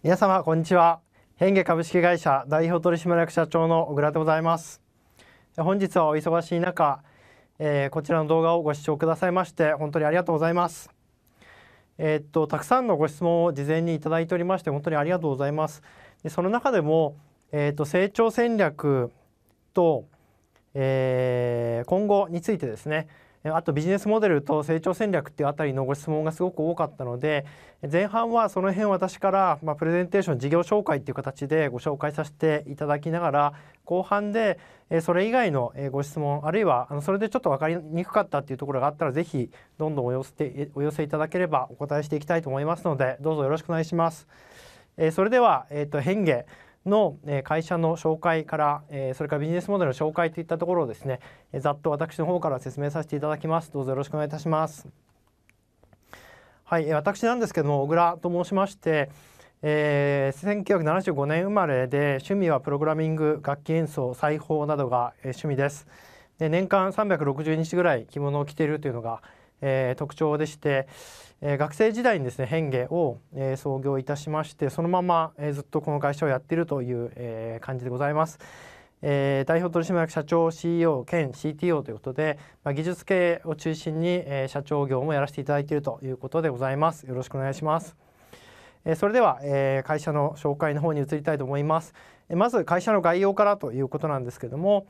皆様こんにちは変化株式会社代表取締役社長の小倉でございます本日はお忙しい中、えー、こちらの動画をご視聴くださいまして本当にありがとうございますえー、っとたくさんのご質問を事前にいただいておりまして本当にありがとうございますでその中でもえー、っと成長戦略と、え今後についてですねあとビジネスモデルと成長戦略っていうあたりのご質問がすごく多かったので前半はその辺私から、まあ、プレゼンテーション事業紹介っていう形でご紹介させていただきながら後半でそれ以外のご質問あるいはそれでちょっと分かりにくかったっていうところがあったら是非どんどんお寄せお寄せいただければお答えしていきたいと思いますのでどうぞよろしくお願いします。それでは、えー、と変化の会社の紹介からそれからビジネスモデルの紹介といったところをですねざっと私の方から説明させていただきますどうぞよろしくお願いいたしますはい私なんですけども小倉と申しましてえー、1975年生まれで趣味はプログラミング楽器演奏裁縫などが、趣味ですで年間360日ぐらい着物を着ているというのが、えー、特徴でして、えー、学生時代にですね変化を、えー、創業いたしましてそのまま、えー、ずっとこの会社をやっているという、えー、感じでございます。えー、代表取締役社長 CEO 兼 CTO ということで、まあ、技術系を中心に、えー、社長業もやらせていただいているということでございます。よろしくお願いします。えー、それでは、えー、会社の紹介の方に移りたいと思います。えまず会社の概要からということなんですけども、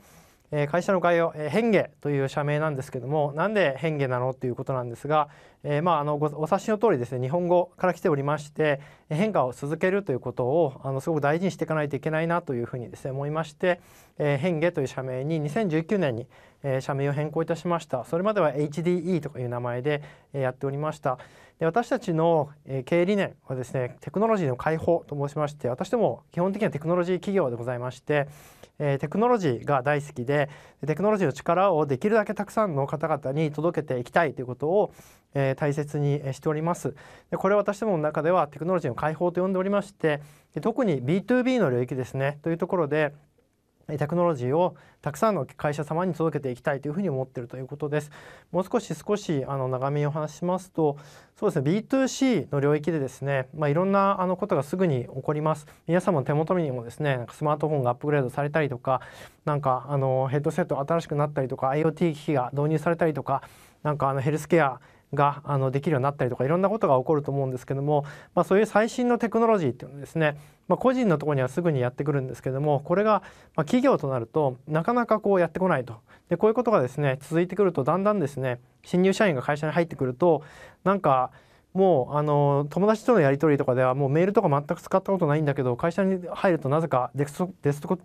会社の概要、変化という社名なんですけどもなんで変化なのということなんですが、えー、まあ、あのお察しの通りですね日本語から来ておりまして変化を続けるということをあのすごく大事にしていかないといけないなというふうにですね思いまして、えー、変化という社名に2019年に、え社名を変更いたしましたそれまでは HDE という名前で、やっておりましたで私たちの、経営理念はですねテクノロジーの解放と申しまして私ども基本的にはテクノロジー企業でございましてえー、テクノロジーが大好きでテクノロジーの力をできるだけたくさんの方々に届けていきたいということを、えー、大切にしておりますでこれ私どもの中ではテクノロジーの解放と呼んでおりまして特に B2B の領域ですねというところでテクノロジーをたくさんの会社様に届けていきたいというふうに思っているということです。もう少し少しあの長めにお話しますと、そうですね、B2C の領域でですね、まあ、いろんなあのことがすぐに起こります。皆様の手元にもですね、なんかスマートフォンがアップグレードされたりとか、なんかあのヘッドセット新しくなったりとか、IoT 機器が導入されたりとか、なんかあのヘルスケアがあのできるようになったりとかいろんなことが起こると思うんですけども、まあ、そういう最新のテクノロジーっていうのはですね、まあ、個人のところにはすぐにやってくるんですけどもこれがま企業となるとなかなかこうやってこないとでこういうことがですね続いてくるとだんだんですね新入社員が会社に入ってくるとなんかもうあの友達とのやり取りとかではもうメールとか全く使ったことないんだけど会社に入るとなぜかデスク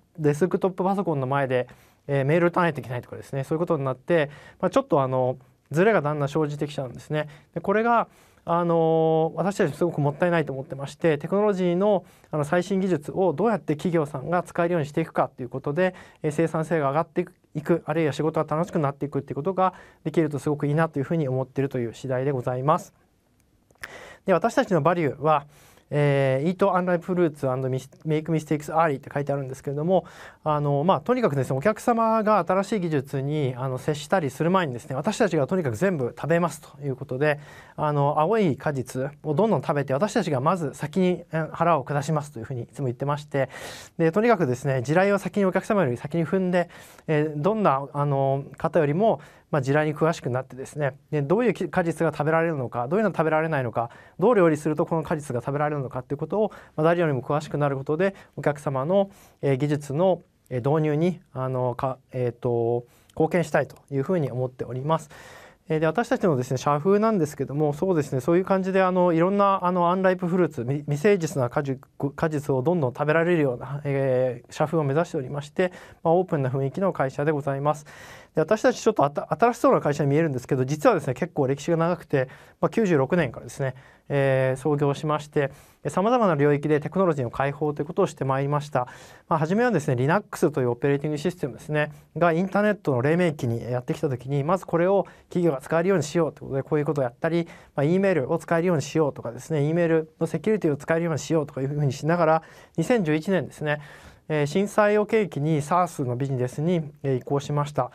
トップパソコンの前で、えー、メール打たないといけないとかですねそういうことになって、まあ、ちょっとあのズレがだんだん生じてきちゃうんですね。でこれがあの私たちすごくもったいないと思ってましてテクノロジーのあの最新技術をどうやって企業さんが使えるようにしていくかということで、え生産性が上がっていくあるいは仕事が楽しくなっていくっていうことができるとすごくいいなというふうに思っているという次第でございます。で私たちのバリューはえー、Eat u n Ripe Fruits and Make Mistakes Early って書いてあるんですけれども、あの、まあ、とにかくですね、お客様が新しい技術にあの接したりする前にですね、私たちがとにかく全部食べますということで、あの、青い果実をどんどん食べて、私たちがまず先に腹を下しますというふうにいつも言ってまして、で、とにかくですね、地雷を先にお客様より先に踏んで、えー、どんな、あの、方よりも、まあ、地雷に詳しくなってですねでどういう果実が食べられるのかどういうの食べられないのかどう料理するとこの果実が食べられるのかっていうことを、まあ、誰よりも詳しくなることでお客様の、え技術の導入にあのか、えーと、貢献したいというふうに思っております。で私たちのですね社風なんですけどもそうですねそういう感じであのいろんなあのアンライプフルーツ未成熟な果実をどんどん食べられるような、えー、社風を目指しておりまして、まあ、オープンな雰囲気の会社でございます。で私たちちょっと新しそうな会社に見えるんですけど実はですね結構歴史が長くて、まあ、96年からですね、えー、創業しましてさまざまな領域でテクノロジーの開放ということをしてまいりました、まあ、初めはですね Linux というオペレーティングシステムですねがインターネットの黎明期にやってきた時にまずこれを企業が使えるようにしようということでこういうことをやったり、まあ、E メールを使えるようにしようとかですね E メールのセキュリティを使えるようにしようとかいうふうにしながら2011年ですねえー、震災を契機に SARS のビジネスに、え移行しました。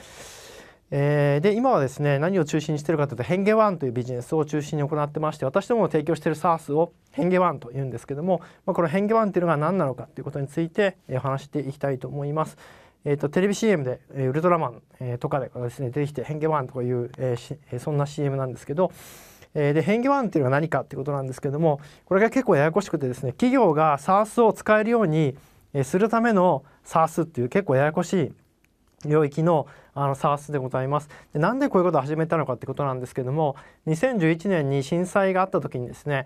えー、で今はですね何を中心にしているかというと変化ワンというビジネスを中心に行ってまして私どもの提供している SARS を変化ワンというんですけども、まあ、この変化ワンというのが何なのかということについて、えー、お話していきたいと思います。えーと、テレビ CM で、えー、ウルトラマン、えー、とかでですね出てきて変化ワンとかいう、えー、そんな CM なんですけど、えー、で変化ワンっていうのは何かということなんですけどもこれが結構ややこしくてですね企業が SARS を使えるようにするための SARS っていう結構ややこしい領域のあの SARS でございますで。なんでこういうことを始めたのかってことなんですけども2011年に震災があった時にですね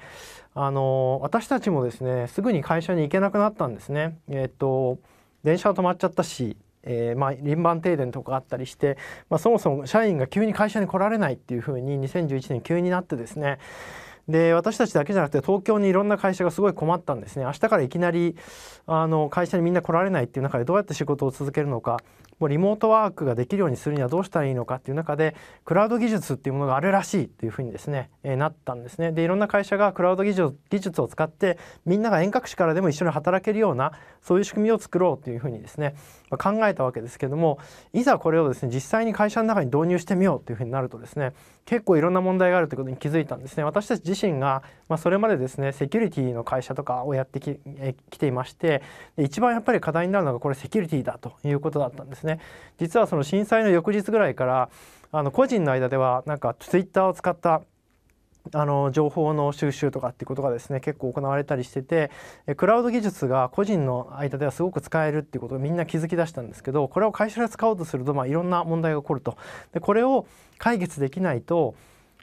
あの私たちもですねすぐに会社に行けなくなったんですね。えっと電車は止まっちゃったしえー、まあ輪番停電とかあったりして、まあ、そもそも社員が急に会社に来られないっていうふうに2011年急になってですねで私たちだけじゃなくて東京にいろんな会社がすごい困ったんですね明日からいきなりあの会社にみんな来られないっていう中でどうやって仕事を続けるのかもうリモートワークができるようにするにはどうしたらいいのかっていう中でクラウド技術っていうものがあるらしいというふうにですね、えー、なったんですね。でいろんな会社がクラウド技術技術を使ってみんなが遠隔地からでも一緒に働けるようなそういう仕組みを作ろうというふうにですね、まあ、考えたわけですけどもいざこれをですね実際に会社の中に導入してみようというふうになるとですね結構いろんな問題があるということに気づいたんですね。私たち自身が、まあ、それまでですねセキュリティの会社とかをやってき、えー、ていまして一番やっぱり課題になるのがこれセキュリティだということだったんですですね実はその震災の翌日ぐらいからあの個人の間ではなんかツイッターを使ったあの情報の収集とかっていうことがですね結構行われたりしててクラウド技術が個人の間ではすごく使えるっていうことをみんな気づきだしたんですけどこれを会社で使おうとすると、まあ、いろんな問題が起こると。でこれを解決できないと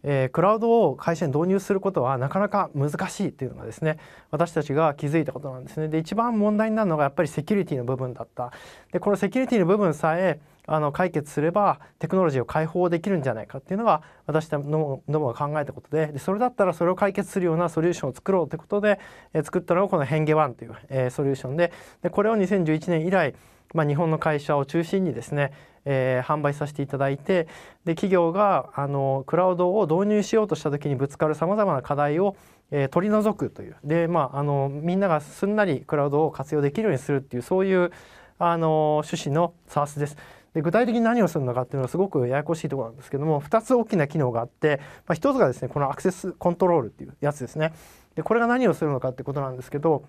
えー、クラウドを会社に導入することはなかなか難しいというのがですね私たちが気づいたことなんですね。で一番問題になるのがやっぱりセキュリティの部分だった。でこのセキュリティの部分さえあの解決すればテクノロジーを解放できるんじゃないかっていうのが私どもが考えたことででそれだったらそれを解決するようなソリューションを作ろうということで、えー、作ったのがこの変化1という、えー、ソリューションででこれを2011年以来、まあ、日本の会社を中心にですねえー、販売させていただいてで企業があのクラウドを導入しようとした時にぶつかるさまざまな課題を、えー、取り除くというで、まあ、あのみんながすんなりクラウドを活用できるようにするっていうそういうあの趣旨の s a スです。で具体的に何をするのかっていうのはすごくややこしいところなんですけども2つ大きな機能があって、まあ、1つがですねこのアクセスコントロールっていうやつですね。でこれが何をするのかってことなんですけど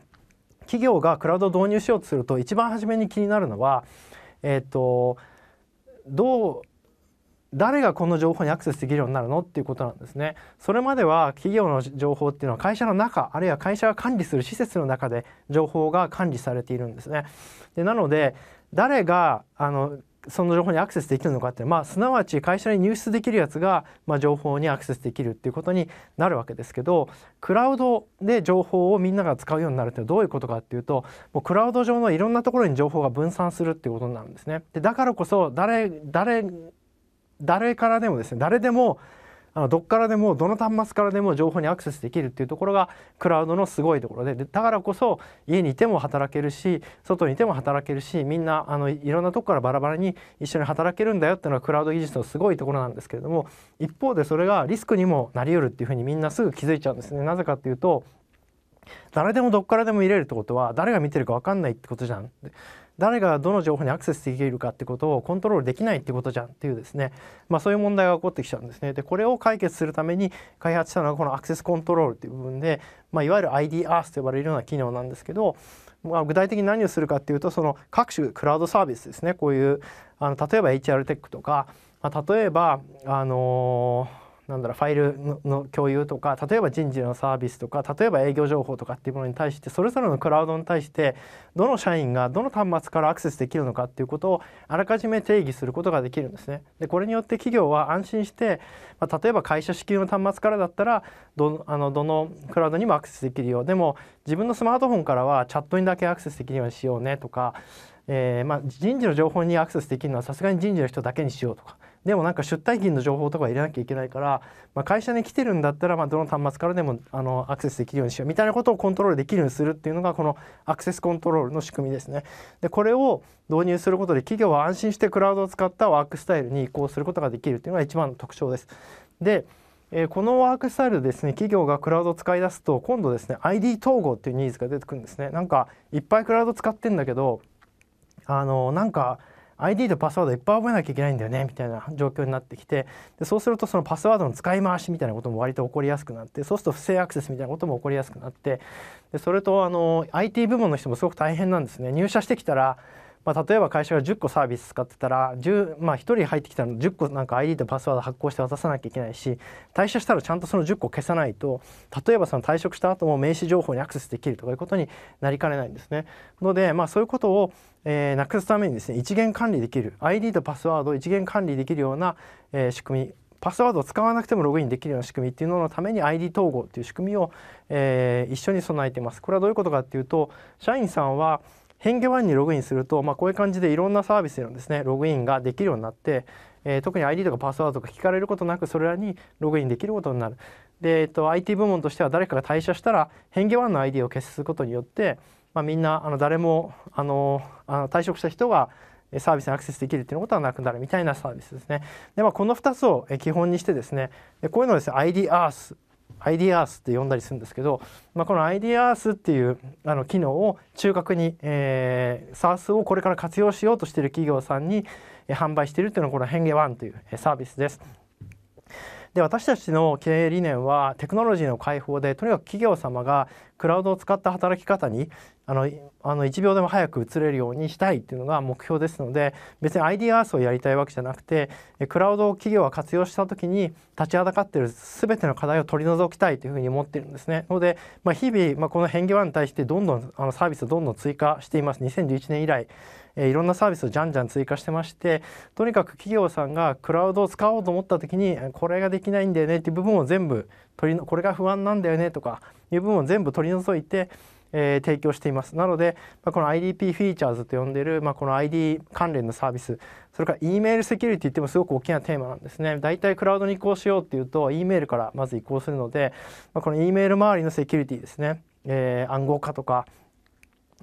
企業がクラウドを導入しようとすると一番初めに気になるのはえっ、ー、とどう誰がこの情報にアクセスできるようになるのっていうことなんですね。それまでは企業の情報っていうのは会社の中あるいは会社が管理する施設の中で情報が管理されているんですね。でなので誰があのその情報にアクセスできるのかって、まあ、すなわち会社に入出できるやつが、まあ、情報にアクセスできるっていうことになるわけですけどクラウドで情報をみんなが使うようになるってどういうことかっていうともうクラウド上のいろんなところに情報が分散するっていうことになるんですね。でだからこそ誰誰誰からでもですね誰でもあのどっからでもどの端末からでも情報にアクセスできるっていうところがクラウドのすごいところでだからこそ家にいても働けるし外にいても働けるしみんなあのいろんなとこからバラバラに一緒に働けるんだよっていうのがクラウド技術のすごいところなんですけれども一方でそれがリスクにもなりうるっていうふうにみんなすぐ気づいちゃうんですね。なぜかっていうと誰でもどっからでも見れるってことは誰が見てるか分かんないってことじゃん。誰がどの情報にアクセスできるかってことをコントロールできないってことじゃんっていうですね、まあ、そういう問題が起こってきちゃうんですね。でこれを解決するために開発したのがこのアクセスコントロールっていう部分で、まあ、いわゆる ID アースと呼ばれるような機能なんですけど、まあ、具体的に何をするかっていうとその各種クラウドサービスですねこういうあの例えば HR テックとか、まあ、例えばあのーなんだろうファイルの共有とか例えば人事のサービスとか例えば営業情報とかっていうものに対してそれぞれのクラウドに対してどの社員がどの端末からアクセスできるのかっていうことをあらかじめ定義することができるんですね。でこれによって企業は安心して、まあ、例えば会社支給の端末からだったらどあのどのクラウドにもアクセスできるよでも自分のスマートフォンからはチャットにだけアクセスできるようにしようねとかえーまあ、人事の情報にアクセスできるのはさすがに人事の人だけにしようとかでもなんか出退勤の情報とか入れなきゃいけないから、まあ、会社に来てるんだったらまあどの端末からでもあのアクセスできるようにしようみたいなことをコントロールできるようにするっていうのがこのアクセスコントロールの仕組みですね。でこれを導入することで企業は安心してクラウドを使ったワークスタイルに移行することができるっていうのが一番の特徴です。でえこのワークスタイルですね企業がクラウドを使い出すと今度ですね ID 統合っていうニーズが出てくるんですねなんかいっぱいクラウド使ってんだけどあのなんか ID とパスワードいっぱい覚えなきゃいけないんだよねみたいな状況になってきてでそうするとそのパスワードの使い回しみたいなことも割と起こりやすくなってそうすると不正アクセスみたいなことも起こりやすくなってでそれとあの IT 部門の人もすごく大変なんですね入社してきたらまあ、例えば会社が10個サービス使ってたら1まあ、1人入ってきたら10個なんか ID とパスワード発行して渡さなきゃいけないし退社したらちゃんとその10個消さないと例えばその退職した後も名刺情報にアクセスできるとかいうことになりかねないんですね。ので、まあ、そういうことを、えー、なくすためにですね一元管理できる ID とパスワードを一元管理できるような、えー、仕組みパスワードを使わなくてもログインできるような仕組みっていうののために ID 統合っていう仕組みを、えー、一緒に備えています。これはどういうことかっていうと社員さんは変化版にログインすると、まあ、こういう感じでいろんなサービスのですねログインができるようになって、えー、特に ID とかパスワードとか聞かれることなくそれらにログインできることになる。で、えっと、IT 部門としては誰かが退社したら変化版の ID を消すことによって、まあ、みんなあの誰もあの退職した人がサービスにアクセスできるっていうことはなくなるみたいなサービスですね。で、まあ、この2つを基本にしてですね、こういうのをですね、ID Earth アイディアースって呼んだりするんですけど、まあ、このアイディアースっていうあの機能を中核に、えー、サースをこれから活用しようとしている企業さんに販売しているっていうのがこの変化1というサービスです。で私たちの経営理念はテクノロジーの開放でとにかく企業様がクラウドを使った働き方にあのあの1秒でも早く移れるようにしたいっていうのが目標ですので別に ID アースをやりたいわけじゃなくてクラウドを企業が活用した時に立ちはだかってる全ての課題を取り除きたいというふうに思ってるんですね。ので、まあ、日々、まあ、この変化に対してどんどんあのサービスをどんどん追加しています2011年以来。えー、いろんなサービスをじゃんじゃん追加してましてとにかく企業さんがクラウドを使おうと思った時にこれができないんだよねっていう部分を全部取りこれが不安なんだよねとかいう部分を全部取り除いてえー、提供していますなので、まあ、この IDP フィーチャーズと呼んでる、まあ、この ID 関連のサービスそれから E メールセキュリティってもすごく大きなテーマなんですねだいたいクラウドに移行しようっていうと E メールからまず移行するので、まあ、この E メール周りのセキュリティですね、えー、暗号化とか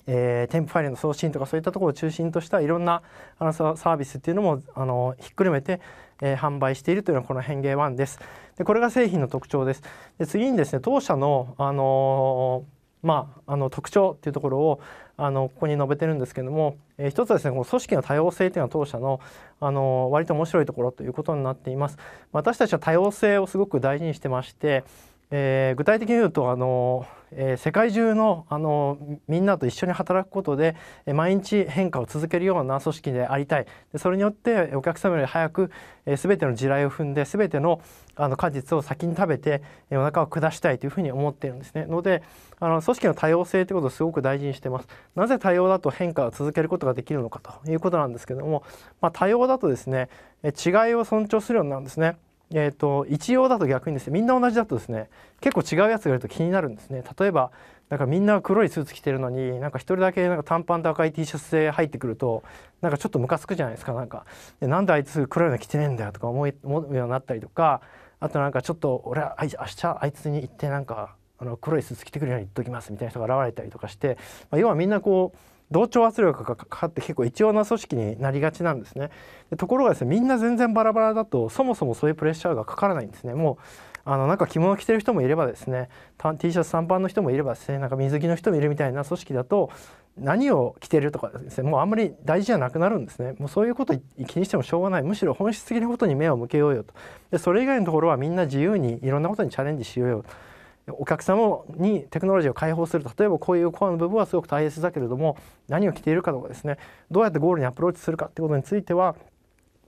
えー、添付ファイルの送信とかそういったところを中心としたいろんなあのサービスっていうのもあのひっくるめて、えー、販売しているというのがこの変形1です。でこれが製品の特徴です。で次にですね当社の、あのー、まあ、あの特徴っていうところをあのここに述べてるんですけども、えー、一つはですねこの組織の多様性っていうのは当社のあの割と面白いところということになっています。私たちは多様性をすごく大事にしてまして、えー、具体的に言うとあの、えー、世界中のあのみんなと一緒に働くことで、えー、毎日変化を続けるような組織でありたいでそれによってお客様より早く、えー、全ての地雷を踏んで全てのあの果実を先に食べて、えー、お腹を下したいというふうに思っているんですねのであの組織の多様性ということをすごく大事にしてますなぜ多様だと変化を続けることができるのかということなんですけども、まあ、多様だとですね違いを尊重するようになるんですね。えーと、一様だと逆にですねみんな同じだとですね結構違うやつがいると気になるんですね例えばなんかみんな黒いスーツ着てるのになんか一人だけなんか短パンと赤い T シャツで入ってくるとなんかちょっとムカつくじゃないですかなんかなんであいつ黒いの着てねえんだよとか思い思うようになったりとかあとなんかちょっと俺は明日あいつに行ってなんかあの黒いスーツ着てくるように言っときますみたいな人が現れたりとかして、まあ、要はみんなこう同調圧力がかかって結構一様な組織になりがちなんですねでところがですねみんな全然バラバラだとそもそもそういうプレッシャーがかからないんですねもうあのなんか着物着てる人もいればですね T シャツ短パンの人もいればですねなんか水着の人もいるみたいな組織だと何を着てるとかですねもうあんまり大事じゃなくなるんですねもうそういうこと気にしてもしょうがないむしろ本質的なことに目を向けようよとでそれ以外のところはみんな自由にいろんなことにチャレンジしようよとお客様にテクノロジーを開放する例えばこういうコアの部分はすごく大切だけれども何を着ているかとかですねどうやってゴールにアプローチするかってことについては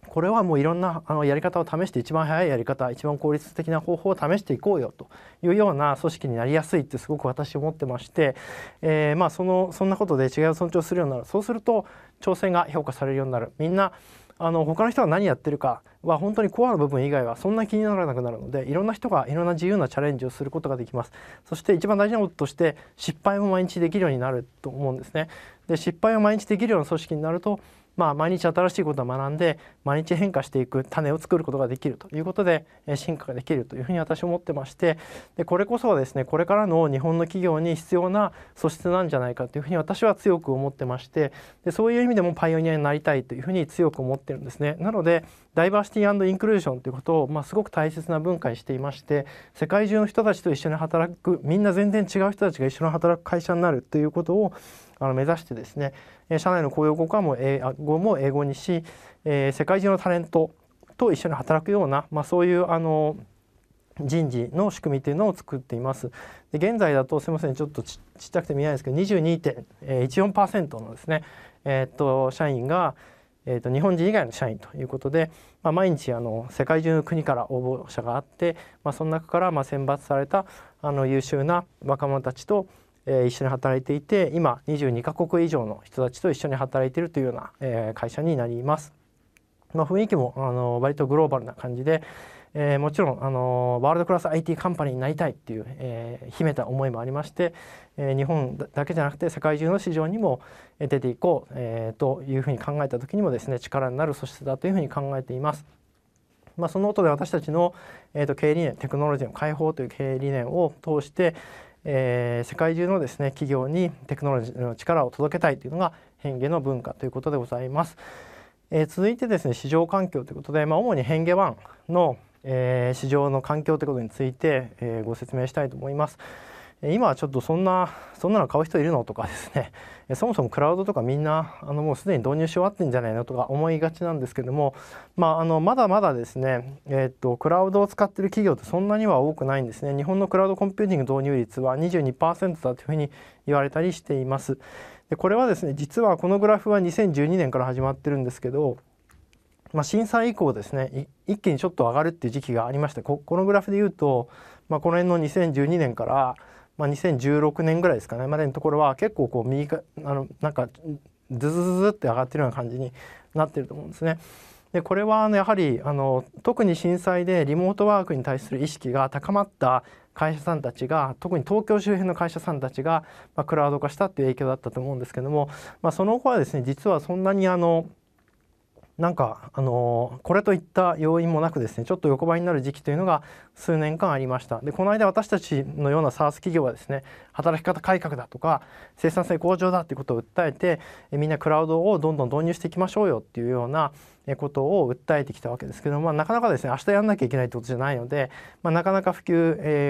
これはもういろんなあのやり方を試して一番早いやり方一番効率的な方法を試していこうよというような組織になりやすいってすごく私思ってまして、えー、まあそのそんなことで違いを尊重するようになるそうすると挑戦が評価されるようになるみんなあの他の人が何やってるかは本当にコアの部分以外はそんな気にならなくなるのでいろんな人がいろんな自由なチャレンジをすることができますそして一番大事なこととして失敗も毎日できるようになると思うんですねで失敗を毎日できるような組織になるとまあ、毎日新しいことを学んで毎日変化していく種を作ることができるということで進化ができるというふうに私は思ってましてでこれこそはですねこれからの日本の企業に必要な素質なんじゃないかというふうに私は強く思ってましてでそういう意味でもパイオニアになりたいというふうに強く思ってるんですね。なのでダイバーシティインクルージョンということを、まあ、すごく大切な文化にしていまして世界中の人たちと一緒に働くみんな全然違う人たちが一緒に働く会社になるということをあの目指してですね、社内の公用語化も英語も英語にし、え世界中のタレントと一緒に働くような、まあ、そういうあの人事の仕組みというのを作っています。で現在だとすみませんちょっとちっちゃくて見えないですけど22.14%のですね、えー、っと社員が、えー、っと日本人以外の社員ということで、まあ、毎日あの世界中の国から応募者があって、まあ、その中からま選抜されたあの優秀な若者たちとえー、一緒に働いていて今22カ国以上の人たちと一緒に働いているというような、えー、会社になります。まあ、雰囲気もあの割とグローバルな感じで、えー、もちろんあのワールドクラス IT カンパニーになりたいっていう、えー、秘めた思いもありまして、えー、日本だけじゃなくて世界中の市場にも出ていこう、えー、というふうに考えた時にもですね力になる素質だというふうに考えています。まあ、その音で私たちの、えー、と経営理念テクノロジーの開放という経営理念を通して、えー、世界中のですね企業にテクノロジーの力を届けたいというのが変化の文化ということでございます。えー、続いてですね市場環境ということで、まあ、主に変化1の、えー、市場の環境ということについて、えご説明したいと思います。今はちょっとそんなそんなの買う人いるのとか ですねそもそもクラウドとかみんなあのもうすでに導入し終わってんじゃないのとか思いがちなんですけども、まあ、あのまだまだですね、えー、っとクラウドを使ってる企業ってそんなには多くないんですね日本のクラウドコンピューティング導入率は22%だというふうに言われたりしていますでこれはですね実はこのグラフは2012年から始まってるんですけどまあ、震災以降ですね一気にちょっと上がるっていう時期がありましてここのグラフで言うと、まあ、この辺の2012年からまあ、2016年ぐらいですかねまでのところは結構こう右かあのなんかズズズズって上がってるような感じになってると思うんですね。でこれはやはりあの特に震災でリモートワークに対する意識が高まった会社さんたちが特に東京周辺の会社さんたちが、まあ、クラウド化したっていう影響だったと思うんですけども、まあ、その後はですね実はそんなにあのなんか、あのー、これといった要因もなくですねちょっと横ばいになる時期というのが数年間ありましたでこの間私たちのような SARS 企業はですね働き方改革だとか生産性向上だっていうことを訴えてみんなクラウドをどんどん導入していきましょうよっていうようなことを訴えてきたわけですけども、まあ、なかなかですね明日やんなきゃいけないってことじゃないので、まあ、なかなか普及、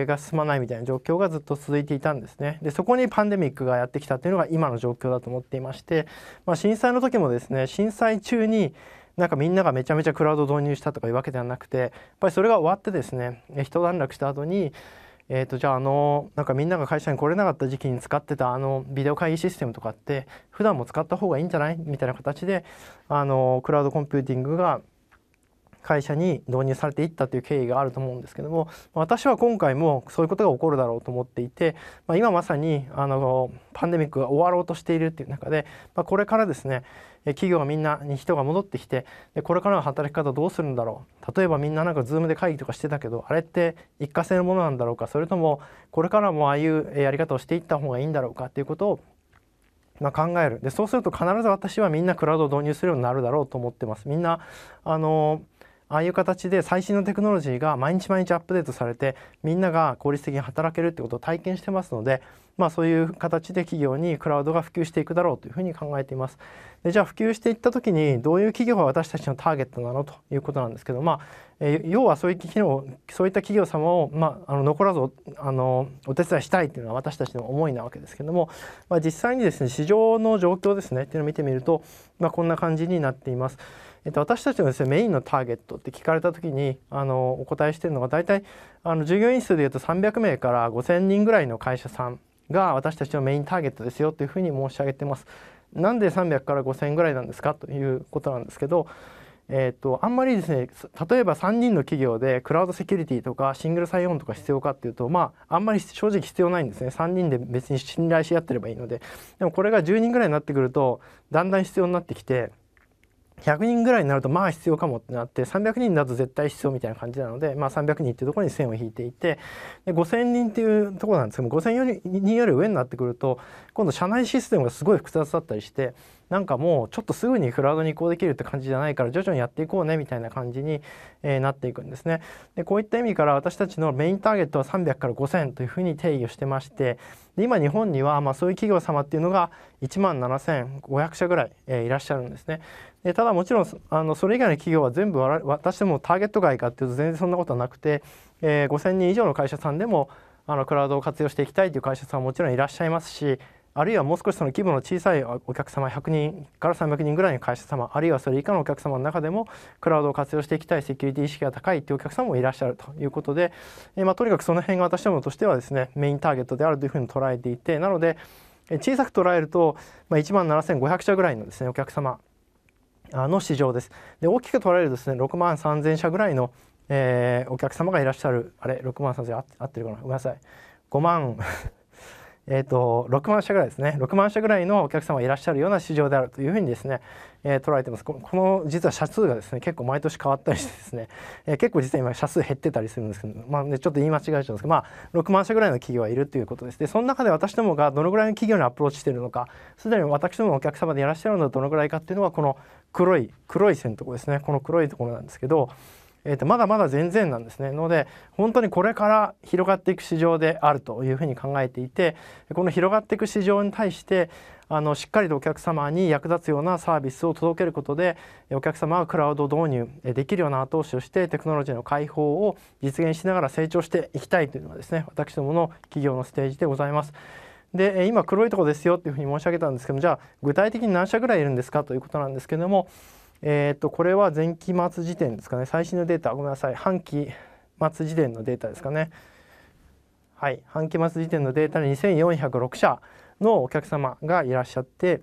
が進まないみたいな状況がずっと続いていたんですねでそこにパンデミックがやってきたというのが今の状況だと思っていまして、まあ、震災の時もですね震災中になんかみんながめちゃめちゃクラウド導入したとかいうわけではなくてやっぱりそれが終わってですね一段落した後にえーと、じゃああのなんかみんなが会社に来れなかった時期に使ってたあのビデオ会議システムとかって普段も使った方がいいんじゃないみたいな形であのクラウドコンピューティングが会社に導入されていったという経緯があると思うんですけども私は今回もそういうことが起こるだろうと思っていて、まあ、今まさにあのパンデミックが終わろうとしているっていう中で、まあ、これからですね企業がみんなに人が戻ってきてでこれからの働き方どうするんだろう例えばみんななんか Zoom で会議とかしてたけどあれって一過性のものなんだろうかそれともこれからもああいうやり方をしていった方がいいんだろうかっていうことをま考えるでそうすると必ず私はみんなクラウドを導入するようになるだろうと思ってます。みんなあのああいう形で最新のテクノロジーが毎日毎日アップデートされてみんなが効率的に働けるってことを体験してますので、まあ、そういう形で企業にクラウドが普及していくだろうというふうに考えています。でじゃあ普及していった時にどういう企業が私たちのターゲットなのということなんですけど、まあえー、要はそういうそういった企業様を、まあ、あの残らずおあのお手伝いしたいというのは私たちの思いなわけですけども、まあ、実際にですね市場の状況ですねっていうのを見てみると、まあ、こんな感じになっています。えっと、私たちのです、ね、メインのターゲットって聞かれた時にあのお答えしているのが大体あの従業員数でいうと300名から5,000人ぐらいの会社さんが私たちのメインターゲットですよというふうに申し上げています。なんで300から5,000円ぐらいなんですかということなんですけど、えーと、あんまりですね例えば3人の企業でクラウドセキュリティとかシングルサイオンとか必要かっていうとまああんまり正直必要ないんですね3人で別に信頼し合ってればいいのででもこれが10人ぐらいになってくるとだんだん必要になってきて100人ぐらいになるとまあ必要かもってなって300人だと絶対必要みたいな感じなので、まあ、300人っていうところに線を引いていてで5,000人っていうところなんですけども5,000人より上になってくると今度社内システムがすごい複雑だったりしてなんかもうちょっとすぐにクラウドに移行できるって感じじゃないから徐々にやっていこうねみたいな感じに、えなっていくんですね。でこういった意味から私たちのメインターゲットは300から5000というふうに定義をしてましてで今日本にはまあそういう企業様っていうのが1万7500社ぐらい、えいらっしゃるんですね。でただもちろんあのそれ以外の企業は全部私どもターゲット外かっていうと全然そんなことはなくて、えー、5000人以上の会社さんでもあのクラウドを活用していきたいという会社さんももちろんいらっしゃいますしあるいはもう少しその規模の小さいお客様100人から300人ぐらいの会社様あるいはそれ以下のお客様の中でもクラウドを活用していきたいセキュリティ意識が高いというお客様もいらっしゃるということで、えー、まあ、とにかくその辺が私どもとしてはですねメインターゲットであるというふうに捉えていてなので小さく捉えると、まあ、1万7500社ぐらいのですねお客様の市場です。で大きく捉えるとですね6万3000社ぐらいの、えー、お客様がいらっしゃるあれ6万3000合ってるかなごめんなさい5万えーと、6万社ぐらいですね6万社ぐらいのお客様がいらっしゃるような市場であるというふうにですね、えー、捉えてますこの実は社数がですね結構毎年変わったりしてですね、えー、結構実は今社数減ってたりするんですけど、まあね、ちょっと言い間違えちゃうんですけど、まあ、6万社ぐらいの企業はいるということですでその中で私どもがどのぐらいの企業にアプローチしているのかすでに私どものお客様でいらっしゃるのはどのぐらいかっていうのがこの黒い黒い線のところですねこの黒いところなんですけどえー、とまだまだ全然なんですねので本当にこれから広がっていく市場であるというふうに考えていてこの広がっていく市場に対してあのしっかりとお客様に役立つようなサービスを届けることでお客様がクラウド導入できるような後押しをしてテクノロジーの開放を実現しながら成長していきたいというのがですね私どもの企業のステージでございます。で今黒いとこですよっていうふうに申し上げたんですけどじゃあ具体的に何社ぐらいいるんですかということなんですけどもえっ、ー、とこれは前期末時点ですかね最新のデータごめんなさい半期末時点のデータですかねはい半期末時点のデータに2406社のお客様がいらっしゃって、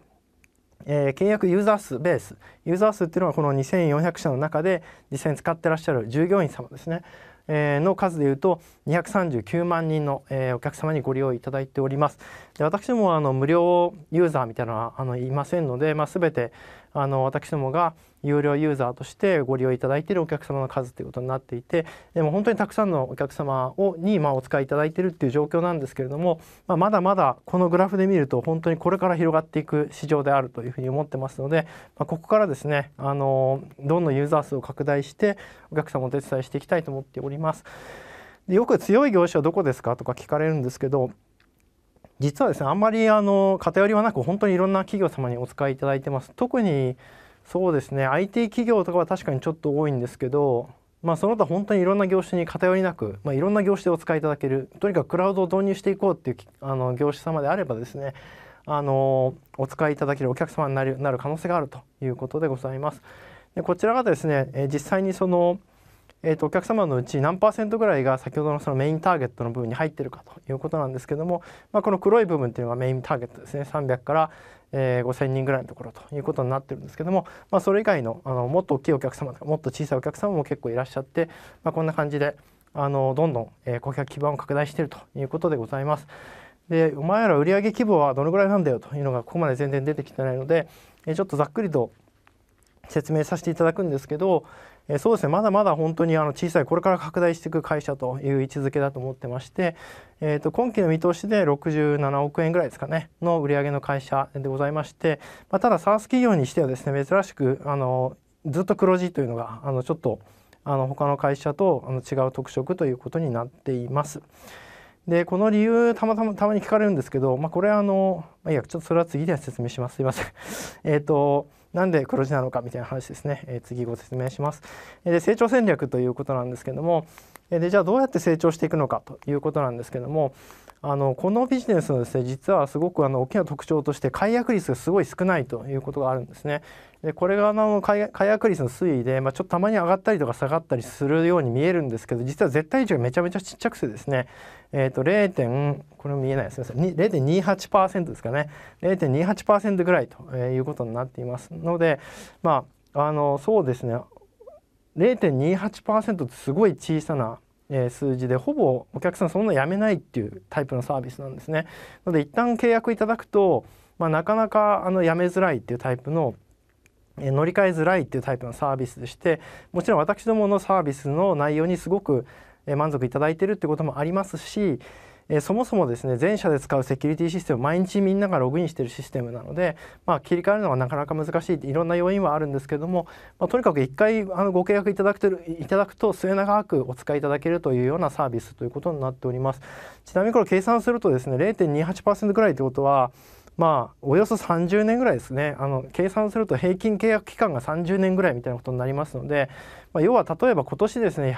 えー、契約ユーザー数ベースユーザー数っていうのはこの2400社の中で実際に使ってらっしゃる従業員様ですね、えー、の数でいうと239万人の、えー、お客様にご利用いただいておりますで私もあの無料ユーザーみたいなのはあのいませんので、まあ、全てあの私どもが有料ユーザーとしてご利用いただいているお客様の数ということになっていてでも本当にたくさんのお客様をに、まあ、お使いいただいているという状況なんですけれども、まあ、まだまだこのグラフで見ると本当にこれから広がっていく市場であるというふうに思ってますので、まあ、ここからですねあのどんどんユーザー数を拡大してお客様をお手伝いしていきたいと思っております。でよく強い業種はどこですかとか聞かれるんですけど実はですねあんまりあの偏りはなく本当にいろんな企業様にお使いいただいてます。特にそうですね IT 企業とかは確かにちょっと多いんですけど、まあ、その他本当にいろんな業種に偏りなく、まあ、いろんな業種でお使いいただけるとにかくクラウドを導入していこうっていうあの業種様であればですねあのお使いいただけるお客様になるなる可能性があるということでございます。でこちらがですね実際にそのえーと、お客様のうち何パーセントぐらいが先ほどのそのメインターゲットの部分に入ってるかということなんですけども、まあ、この黒い部分っていうのがメインターゲットですね300から、えー、5,000人ぐらいのところということになってるんですけども、まあ、それ以外のあのもっと大きいお客様とかもっと小さいお客様も結構いらっしゃって、まあ、こんな感じであのどんどん、えー、顧客基盤を拡大しているということでございます。でお前ら売上規模はどのぐらいなんだよというのがここまで全然出てきてないので、えー、ちょっとざっくりと説明させていただくんですけど、えそうですねまだまだ本当にあの小さいこれから拡大していく会社という位置づけだと思ってまして、えー、と今期の見通しで67億円ぐらいですかねの売上の会社でございまして、まあ、ただ SARS 企業にしてはですね珍しくあのずっと黒字というのがあのちょっとあの他の会社とあの違う特色ということになっています。でこの理由たまたまたまに聞かれるんですけど、まあ、これはあのいやちょっとそれは次で説明しますすいません。えっ、ー、となんで黒字なのかみたいな話ですね、えー、次ご説明します。で成長戦略ということなんですけどもでじゃあどうやって成長していくのかということなんですけどもあのこのビジネスのですね実はすごくあの大きな特徴として解約率がすごい少ないということがあるんですね。でこれがあの解約率の推移で、まあ、ちょっとたまに上がったりとか下がったりするように見えるんですけど実は絶対値がめちゃめちゃちっちゃくてですねえっ、ー、と、0. これ見えないですね。0.28%ですかね。0.28%ぐらいということになっていますので、まあ、あの、そうですね。0.28%ってすごい小さな数字でほぼお客さんそんなやめないっていうタイプのサービスなんですね。ので一旦契約いただくと、まあ、なかなかあのやめづらいっていうタイプの、乗り換えづらいっていうタイプのサービスでしてもちろん私どものサービスの内容にすごく満足いただいてるってこともありますしえそもそもですね全社で使うセキュリティシステム毎日みんながログインしてるシステムなので、まあ、切り替えるのがなかなか難しいいろんな要因はあるんですけども、まあ、とにかく一回あのご契約いただくといただくと末永くお使いいただけるというようなサービスということになっております。ちなみにこれ計算するとですね0.28%ぐらいってことはまあおよそ30年ぐらいですねあの計算すると平均契約期間が30年ぐらいみたいなことになりますので、まあ、要は例えば今年ですね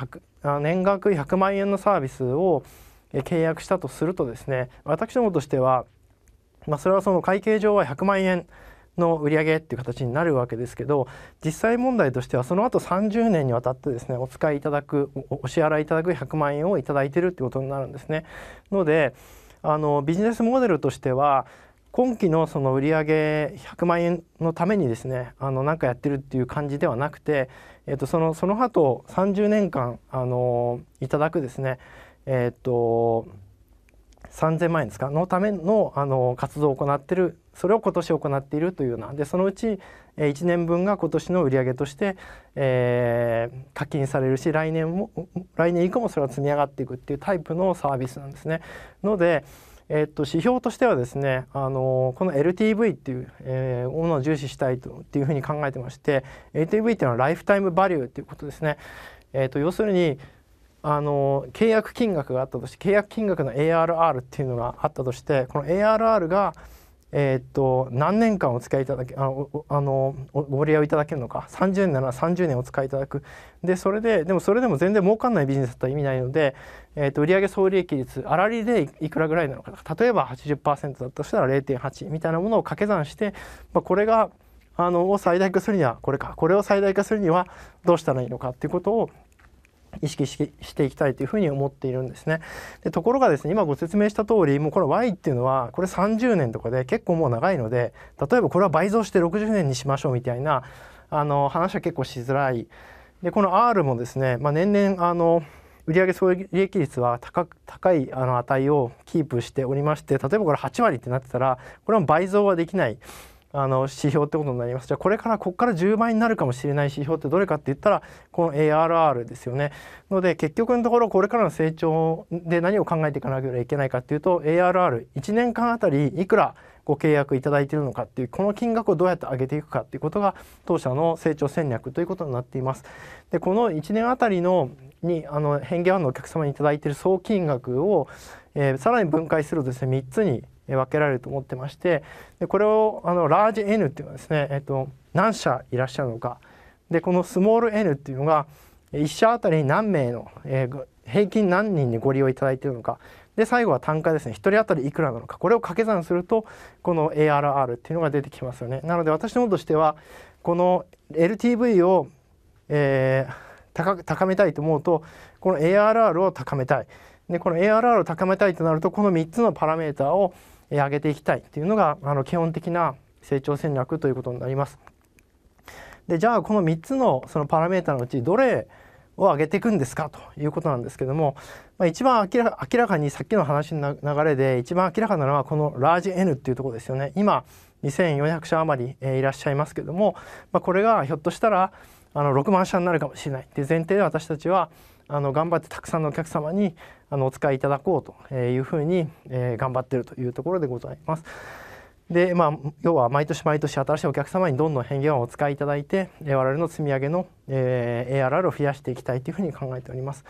年額100万円のサービスを契約したとするとですね私どもとしては、まあ、それはその会計上は100万円の売上っていう形になるわけですけど実際問題としてはその後30年にわたってですねお使いいただくお支払いいただく100万円を頂いてるってことになるんですね。のであのビジネスモデルとしては今期のその売上100万円のためにですねあのなんかやってるっていう感じではなくて、えー、とそのその後30年間、あのいただくですねえっ、ー、と3000万円ですかのためのあの活動を行ってるそれを今年行っているというようなでそのうち1年分が今年の売上として、えー、課金されるし来年も来年以降もそれは積み上がっていくっていうタイプのサービスなんですね。のでえっと、指標としてはですね、あのこの LTV っていう、えー、ものを重視したいとっていうふうに考えてまして LTV っていうのはライフタイムバリューっていうことですね。えっと、要するにあの契約金額があったとして契約金額の ARR っていうのがあったとしてこの ARR が、えっと何年間お付き合いいただけあのあのご利用いただけるのか30年なら30年お使いいただくでそれででもそれでも全然儲かんないビジネスだったら意味ないので、えー、と売上総利益率粗利でいくらぐらいなのか例えば80%だったとしたら0.8みたいなものを掛け算して、まあ、これがあのを最大化するにはこれかこれを最大化するにはどうしたらいいのかっていうことを意識していきたいというふに思っているんですね。でところがですね今ご説明した通りもうこの Y っていうのはこれ30年とかで結構もう長いので例えばこれは倍増して60年にしましょうみたいなあの話は結構しづらい。でこの R もですね、まあ、年々あの売上総利益率は高高いあの値をキープしておりまして例えばこれ8割ってなってたらこれは倍増はできないあの指標ってことになりますじゃあこれからここから10倍になるかもしれない指標ってどれかって言ったらこの ARR ですよねので結局のところこれからの成長で何を考えていかなければいけないかっていうと ARR1 年間あたりいくらご契約いただいているのかっていうこの金額をどうやって上げていくかっていうことが当社の成長戦略ということになっています。でこの1年あたりのにあの変化のお客様に頂いている総金額を、えー、さらに分解するとですね3つに分けられると思ってましてでこれをあのラージ N っていうのはですね、えっと、何社いらっしゃるのかでこのスモール N っていうのが1社あたりに何名の、えー、平均何人にご利用いただいているのかで最後は単価ですね1人当たりいくらなのかこれを掛け算するとこの ARR っていうのが出てきますよねなので私どもとしてはこの LTV を、えー、高高めたいと思うとこの ARR を高めたいでこの ARR を高めたいとなるとこの3つのパラメータを上げていきたいというのがあの基本的な成長戦略ということになります。でじゃあこの3つのそのパラメータのうちどれを上げていくんですかということなんですけども、まあ、一番明らかにさっきの話の流れで一番明らかなのはこのラージ N っていうとこですよね。今2400社余り、えいらっしゃいますけども、まあ、これがひょっとしたらあの6万社になるかもしれないっていう前提で私たちはあの頑張ってたくさんのお客様にあのお使いいただこうというふうに、えー、頑張ってるというところでございます。でまあ、要は毎年毎年新しいお客様にどんどん変幻をお使いいただいて我々の積み上げの、えー、ARR を増やしていきたいというふうに考えております。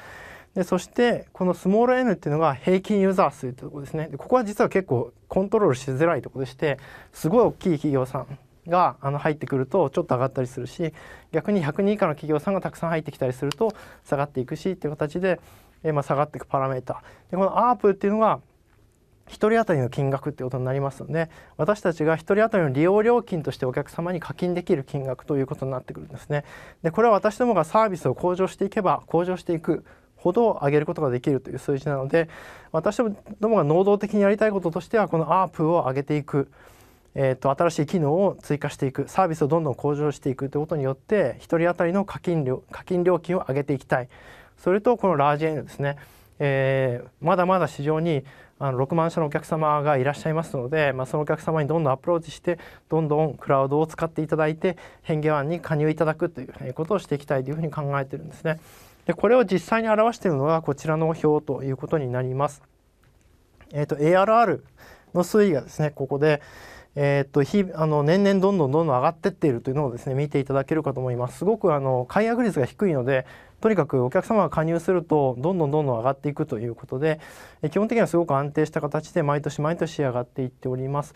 でそしてこのスモール N っていうのが平均ユーザー数というところですねでここは実は結構コントロールしづらいところでしてすごい大きい企業さんがあの入ってくるとちょっと上がったりするし逆に1 0 0人以下の企業さんがたくさん入ってきたりすると下がっていくしっていう形で、えま下がっていくパラメータでこのアープっていうのが1人当たりの金額ってことになりますので私たちが1人当たりの利用料金としてお客様に課金できる金額ということになってくるんですね。でこれは私どもがサービスを向上していけば向上していくほど上げることができるという数字なので私どもが能動的にやりたいこととしてはこのアープを上げていく。えーと、新しい機能を追加していくサービスをどんどん向上していくということによって1人当たりの課金料課金料金を上げていきたいそれとこのラージエンドですね、えー、まだまだ市場にあの6万社のお客様がいらっしゃいますので、まあ、そのお客様にどんどんアプローチしてどんどんクラウドを使っていただいて変化案に加入いただくということをしていきたいというふうに考えてるんですね。でこれを実際に表しているのがこちらの表ということになります。えーと ARR の推移がですねここでえー、っと日あの年々どんどんどんどん上がってっているというのをですね見ていただけるかと思いますすごくあの解約率が低いのでとにかくお客様が加入するとどんどんどんどん上がっていくということで基本的にはすごく安定した形で毎年毎年上がっていっております。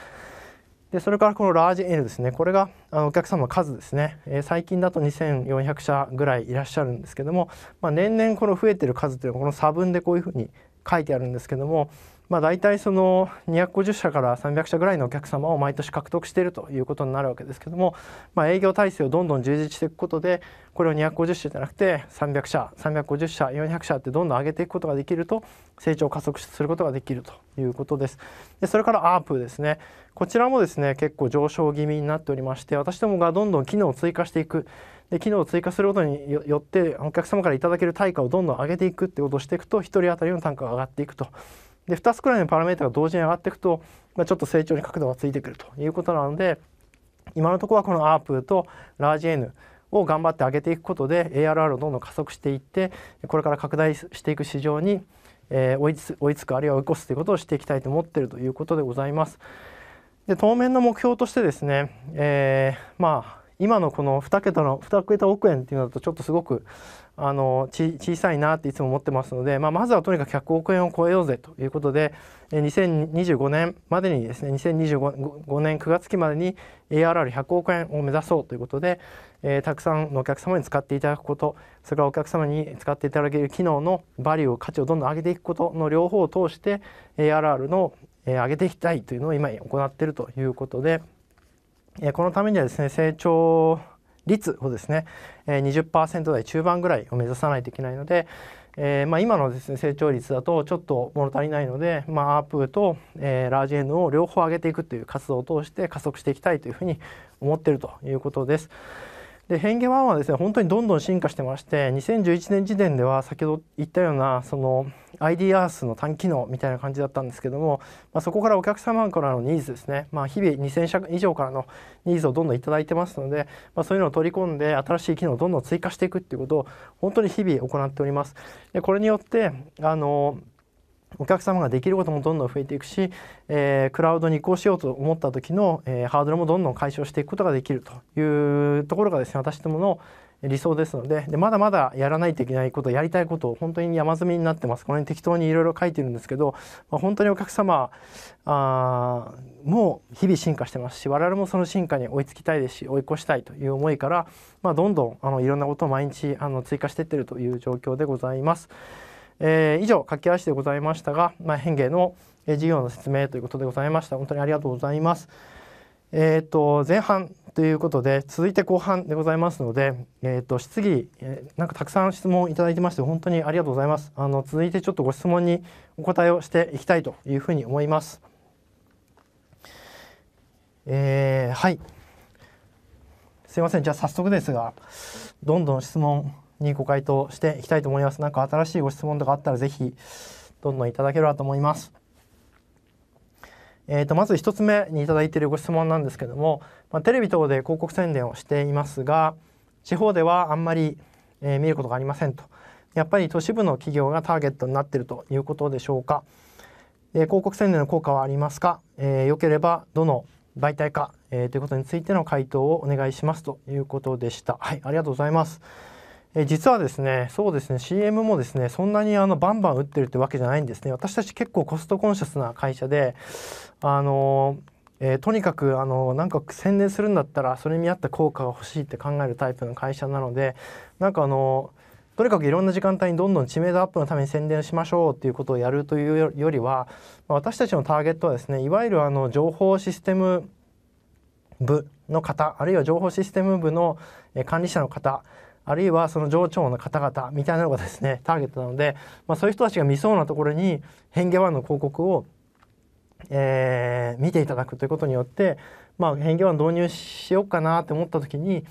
でそれからこのラージ N ですねこれがあのお客様の数ですね、えー、最近だと2400社ぐらいいらっしゃるんですけども、まあ、年々この増えてる数というのはこの差分でこういうふうに書いてあるんですけどもまあ、大体その250社から300社ぐらいのお客様を毎年獲得しているということになるわけですけども、まあ、営業体制をどんどん充実していくことでこれを250社じゃなくて300社350社400社ってどんどん上げていくことができると成長を加速することができるということです。でそれからアープですねこちらもですね結構上昇気味になっておりまして私どもがどんどん機能を追加していくで機能を追加することによってお客様からいただける対価をどんどん上げていくってことをしていくと1人当たりの単価が上がっていくとで2つくらいのパラメータが同時に上がっていくと、まあ、ちょっと成長に角度がついてくるということなので今のところはこのアー p とラージ N を頑張って上げていくことで ARR をどんどん加速していってこれから拡大していく市場に、えー、追いつ追いつくあるいは追い越すということをしていきたいと思っているということでございます。で当面の目標としてですね、えー、まあ今のこの2桁の2桁億円っていうのだとちょっとすごくあの小さいなっていつも思ってますので、まあ、まずはとにかく100億円を超えようぜということで2025年までにですね2025年9月期までに ARR100 億円を目指そうということで、えー、たくさんのお客様に使っていただくことそれからお客様に使っていただける機能のバリュー価値をどんどん上げていくことの両方を通して ARR の、え上げていきたいというのを今行っているということで、えー、このためにはですね成長率をですね、ー、20%台中盤ぐらいを目指さないといけないので、えーまあ、今のです、ね、成長率だとちょっと物足りないので、まあ、アープと、えー、ラージ N を両方上げていくという活動を通して加速していきたいというふうに思っているということです。で変化版はですね本当にどんどん進化してまして2011年時点では先ほど言ったようなその ID アースの短機能みたいな感じだったんですけども、まあ、そこからお客様からのニーズですね、まあ、日々2000社以上からのニーズをどんどん頂いてますので、まあ、そういうのを取り込んで新しい機能をどんどん追加していくっていうことを本当に日々行っております。でこれによってあのお客様ができることもどんどん増えていくし、えー、クラウドに移行しようと思った時の、えー、ハードルもどんどん解消していくことができるというところがですね私どもの理想ですのででまだまだやらないといけないことやりたいことを本当に山積みになってますこの辺適当にいろいろ書いてるんですけど、まあ、本当にお客様あもう日々進化してますし我々もその進化に追いつきたいですし追い越したいという思いから、まあ、どんどんあのいろんなことを毎日あの追加していってるという状況でございます。えー、以上書き足でございましたが、まあ、変形の事業の説明ということでございました本当にありがとうございます。えーと、前半ということで続いて後半でございますので、えーと、と質疑、えー、なんかたくさん質問いただいてまして本当にありがとうございますあの続いてちょっとご質問にお答えをしていきたいというふうに思います。えー、はいすいませんじゃあ早速ですがどんどん質問にご回答していきたいと思います。何か新しいご質問とかあったらぜひどんどんいただければと思います。えー、とまず一つ目に頂いているご質問なんですけども、まあ、テレビ等で広告宣伝をしていますが地方ではあんまり、えー、見ることがありませんとやっぱり都市部の企業がターゲットになっているということでしょうか、えー、広告宣伝の効果はありますか、えー、よければどの媒体か、えー、ということについての回答をお願いしますということでしたはいありがとうございますえ実はですねそうですね CM もですねそんなにあのバンバン打ってるってわけじゃないんですね私たち結構コストコンシャスな会社であのえー、とにかくあのなんか宣伝するんだったらそれに見合った効果が欲しいって考えるタイプの会社なのでなんかあのとにかくいろんな時間帯にどんどん知名度アップのために宣伝しましょうっていうことをやるというよりは、まあ、私たちのターゲットはですねいわゆるあの情報システム部の方あるいは情報システム部の管理者の方あるいはその上長の方々みたいなのがですねターゲットなので、まあ、そういう人たちが見そうなところに変化版の広告を、えー、見ていただくということによって、まあ、変化版導入しようかなって思った時に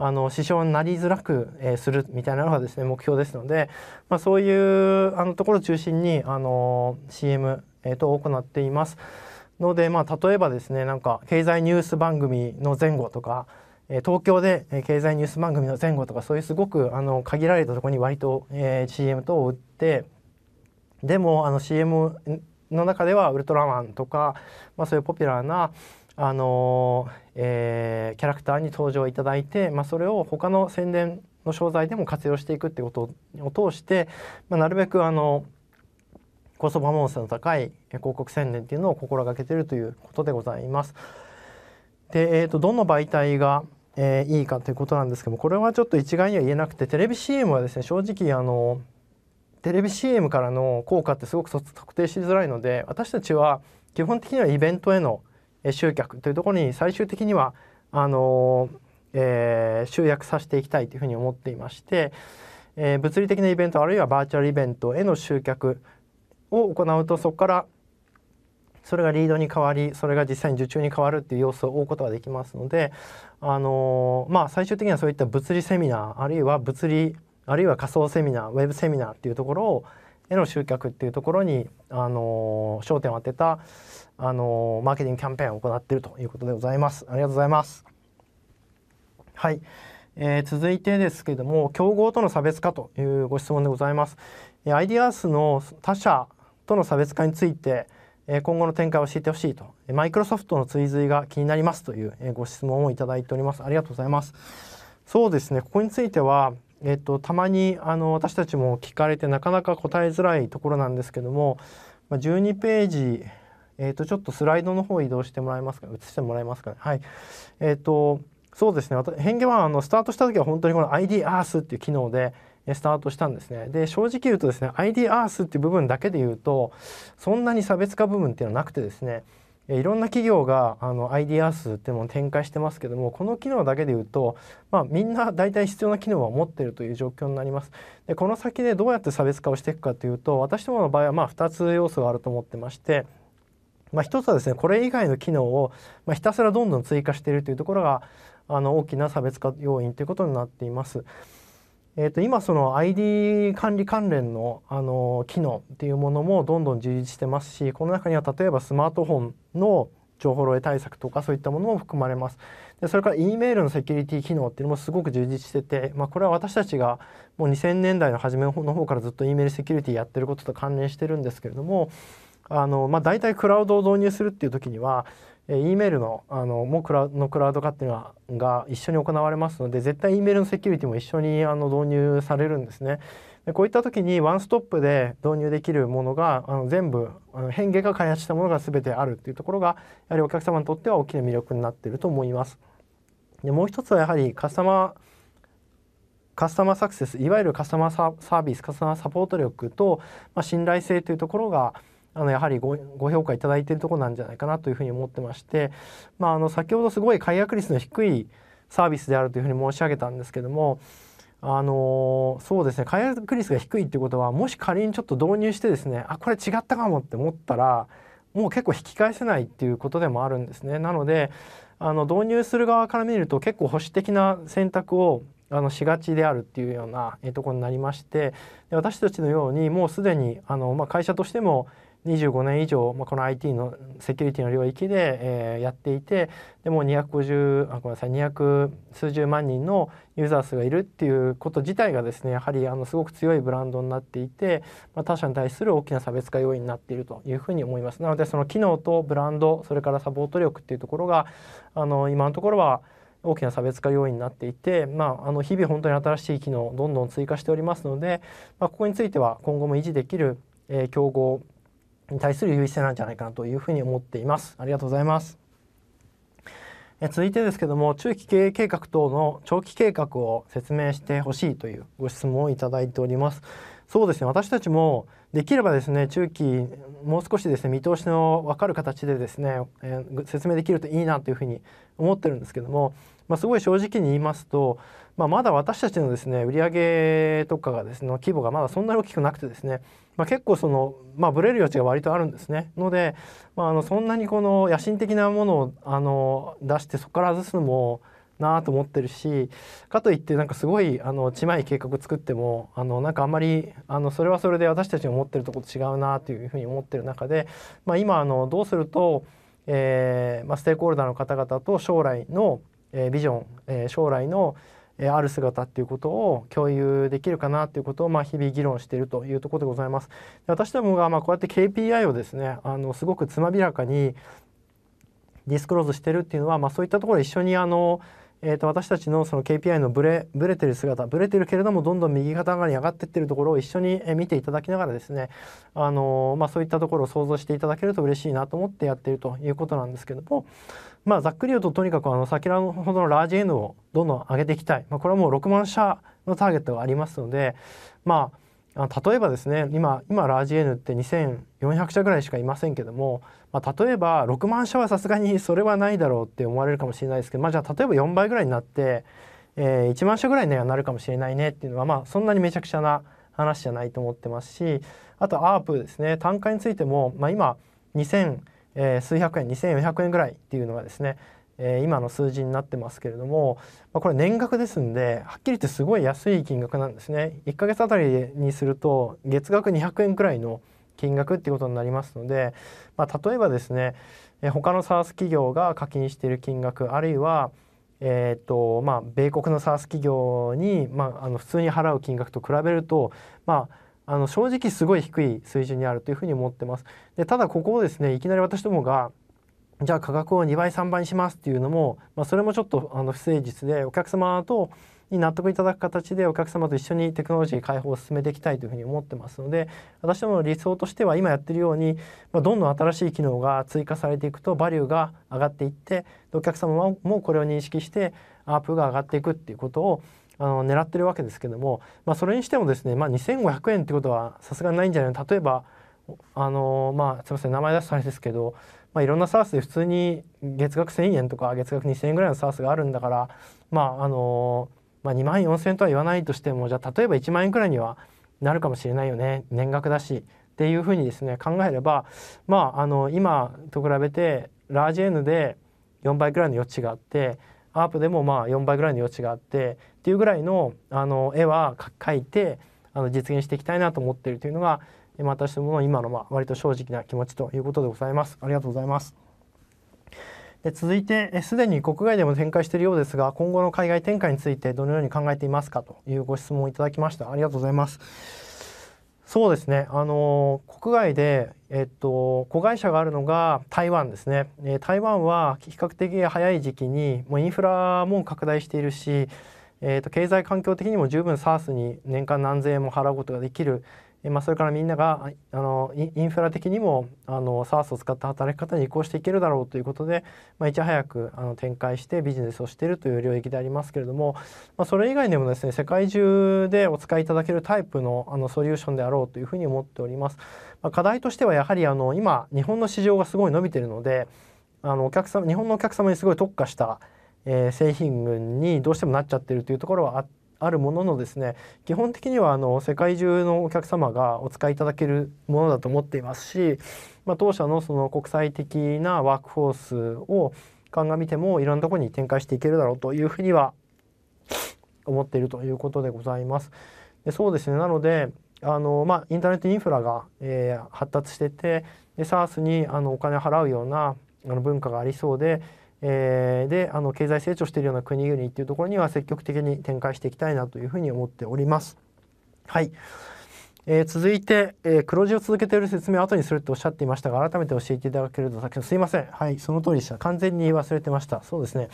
あの支障になりづらく、えー、するみたいなのがですね目標ですので、まあ、そういうあのところを中心にあの CM、えー、と行っています。ので、まあ、例えばですねなんか経済ニュース番組の前後とかえ東京で、え経済ニュース番組の前後とかそういうすごくあの限られたところに割と、え CM 等を売ってでもあの CM の中ではウルトラマンとか、まあ、そういうポピュラーな、あのー、えー、キャラクターに登場いただいて、まあ、それを他の宣伝の商材でも活用していくってことを通して、まあ、なるべくあのコストパフォーマンスの高い広告宣伝っていうのを心がけてるということでございます。で、えーとどの媒体がえー、いいかということなんですけどもこれはちょっと一概には言えなくてテレビ CM はですね正直あのテレビ CM からの効果ってすごく特定しづらいので私たちは基本的にはイベントへの集客というところに最終的にはあの、えー、集約させていきたいというふうに思っていまして、えー、物理的なイベントあるいはバーチャルイベントへの集客を行うとそこからそれがリードに変わりそれが実際に受注に変わるっていう様子を追うことができますので、あのまあ、最終的にはそういった物理セミナーあるいは物理あるいは仮想セミナーウェブセミナーっていうところをへの集客っていうところに、あの焦点を当てた、あのマーケティングキャンペーンを行っているということでございます。ありがとうございます。はい、えー、続いてですけども競合との差別化というご質問でございます。アイディアースの他社との差別化について、今後の展開を教えてほしいと、マイクロソフトの追随が気になりますというご質問をいただいております。ありがとうございます。そうですね、ここについては、えっと、たまにあの私たちも聞かれてなかなか答えづらいところなんですけども、ま12ページ、えっと、ちょっとスライドの方移動してもらえますか、移してもらえますか、ね、はい。えっと、そうですね、変化はあのスタートした時は本当にこの ID アースっていう機能で、スタートしたんですね。で正直言うとですね ID アースっていう部分だけで言うとそんなに差別化部分っていうのはなくてですねいろんな企業があの ID アースっていうのを展開してますけどもこの機能だけで言うと、まあ、みんな大体必要な機能は持ってるという状況になります。でこの先でどうやって差別化をしていくかというと私どもの場合はまあ2つ要素があると思ってまして。まあ、一つはですねこれ以外の機能を、まあ、ひたすらどんどん追加しているというところがあの大きな差別化要因ということになっています。えー、と今その ID 管理関連のあの機能っていうものもどんどん充実してますしこの中には例えばスマートフォンの情報漏洩対策とかそういったものも含まれます。でそれから E メールのセキュリティ機能っていうのもすごく充実してて、まあ、これは私たちがもう2000年代の初めの方からずっと E メールセキュリティやってることと関連してるんですけれどもあの、まあ、大体クラウドを導入するっていう時にはえ E メールのあのもクラのクラウド化っていうのが一緒に行われますので絶対 E メールのセキュリティも一緒にあの導入されるんですね。でこういった時にワンストップで導入できるものがあの全部あの変化が開発したものが全てあるっていうところがやはりお客様にとっては大きな魅力になっていると思います。でもう一つはやはりカスタマーカスタマーサクセスいわゆるカスタマーサービスカスタマーサポート力と、まあ、信頼性というところがあのやはりご評価いただいているところなんじゃないかなというふうに思ってまして、まあ、あの先ほどすごい解約率の低いサービスであるというふうに申し上げたんですけどもあのそうですね解約率が低いってことはもし仮にちょっと導入してですねあこれ違ったかもって思ったらもう結構引き返せないっていうことでもあるんですね。なのであの導入する側から見ると結構保守的な選択をあのしがちであるっていうようなところになりまして私たちのようにもうすでにあの、まあ、会社としても25年以上、まあ、この IT のセキュリティの領域で、えー、やっていてでも250あごめんなさい200数十万人のユーザー数がいるっていうこと自体がですねやはりあのすごく強いブランドになっていて、まあ、他社に対する大きな差別化要因になっているというふうに思います。なのでその機能とブランドそれからサポート力っていうところがあの今のところは大きな差別化要因になっていて、まあ、あの日々本当に新しい機能をどんどん追加しておりますので、まあ、ここについては今後も維持できる、えー、競合に対する優位性なんじゃないかなというふうに思っています。ありがとうございます。え続いてですけども中期経営計画等の長期計画を説明してほしいというご質問をいただいております。そうですね私たちもできればですね中期もう少しですね見通しの分かる形でですね、えー、説明できるといいなというふうに思ってるんですけども、まあ、すごい正直に言いますと、まあ、まだ私たちのですね売上とかがですね規模がまだそんなに大きくなくてですねまあ、結構その、まあ、ブレる余地が割とあるんですね。ので、まあ、あのそんなにこの野心的なものをあの出してそこから外すのもなあと思ってるしかといってなんかすごいあのちまい計画作ってもあのなんかあんまりあのそれはそれで私たちが思ってるとこと違うなというふうに思ってる中で、まあ、今あのどうすると、えーまあ、ステークホルダーの方々と将来の、えー、ビジョン、えー、将来の、えある姿っていうことを共有できるかなっていうことを、まあ、日々議論しているというところでございます。で私どもが、まあ、こうやって KPI をですねあのすごくつまびらかにディスクローズしてるっていうのは、まあ、そういったところで一緒にあのえー、と私たちのその KPI のブレブレてる姿ブレてるけれどもどんどん右肩上がりに上がってってるところを一緒に見ていただきながらですね、あのまあ、そういったところを想像していただけると嬉しいなと思ってやってるということなんですけども、まあ、ざっくり言うととにかくあの先ほどのラージ N をどんどん上げていきたい、まあ、これはもう6万社のターゲットがありますのでまああ例えばですね今今ラージ N って2400社ぐらいしかいませんけども、まあ、例えば6万社はさすがにそれはないだろうって思われるかもしれないですけど、まあ、じゃあ例えば4倍ぐらいになって、えー、1万社ぐらいにはなるかもしれないねっていうのは、まあ、そんなにめちゃくちゃな話じゃないと思ってますしあとアープですね単価についても、まあ、今2000、えー、数百円2400円ぐらいっていうのがですねえー、今の数字になってますけれども、まあ、これ年額ですんではっきり言ってすごい安い金額なんですね。1ヶ月あたりにすると月額200円くらいの金額っていうことになりますので、まあ、例えばですね、えー、他の SARS 企業が課金している金額あるいはえーとまあ、米国の SARS 企業に、まあ、あの普通に払う金額と比べると、まあ、あの正直すごい低い水準にあるというふうに思ってます。でただここをですねいきなり私どもがじゃあ価格を2倍3倍にしますっていうのも、まあ、それもちょっとあの不誠実でお客様とに納得いただく形でお客様と一緒にテクノロジー開放を進めていきたいというふうに思ってますので私どもの理想としては今やってるように、まあ、どんどん新しい機能が追加されていくとバリューが上がっていってお客様もこれを認識してアープが上がっていくっていうことをあの狙ってるわけですけども、まあ、それにしてもですね、まあ、2500円ってことはさすがにないんじゃないの例えばあのまあすいません名前出すとあれですけどまあ、いろんな SARS で普通に月額1,000円とか月額2,000円ぐらいの SARS があるんだから、まああのまあ、2万4,000円とは言わないとしてもじゃあ例えば1万円くらいにはなるかもしれないよね年額だしっていうふうにですね考えれば、まあ、あの今と比べてラージ N で4倍くらいの余地があってアープでもまあ4倍ぐらいの余地があってっていうぐらいのあの絵は描いてあの実現していきたいなと思ってるというのがまた私どもの今のまあ割と正直な気持ちということでございます。ありがとうございます。で続いてすでに国外でも展開しているようですが今後の海外展開についてどのように考えていますかというご質問をいただきましたありがとうございますそうですねあの国外でえっと子会社があるのが台湾ですねえ台湾は比較的早い時期にもうインフラも拡大しているしえー、と経済環境的にも十分 SARS に年間何千円も払うことができるまあ、それからみんながあのインフラ的にもあの s a ス s を使った働き方に移行していけるだろうということで、まあ、いち早くあの展開してビジネスをしているという領域でありますけれども、まあ、それ以外でもですね世界中でお使いいただけるタイプのあのソリューションであろうというふうに思っております。まあ、課題としてはやはりあの今日本の市場がすごい伸びているのであのお客様日本のお客様にすごい特化した、えー、製品群にどうしてもなっちゃってるというところはあって。あるもののですね基本的にはあの世界中のお客様がお使いいただけるものだと思っていますし、まあ、当社のその国際的なワークフォースを鑑みてもいろんなところに展開していけるだろうというふうには思っているということでございます。でそうですねなのであの、まあ、インターネットインフラが、えー、発達しててで SARS にあのお金を払うようなあの文化がありそうでえー、であの経済成長しているような国々っていうところには積極的に展開していきたいなというふうに思っております。はい、えー、続いて、えー、黒字を続けている説明を後にするっておっしゃっていましたが改めて教えていただけると先ほどすいませんはいその通りでした完全に忘れてましたそうですね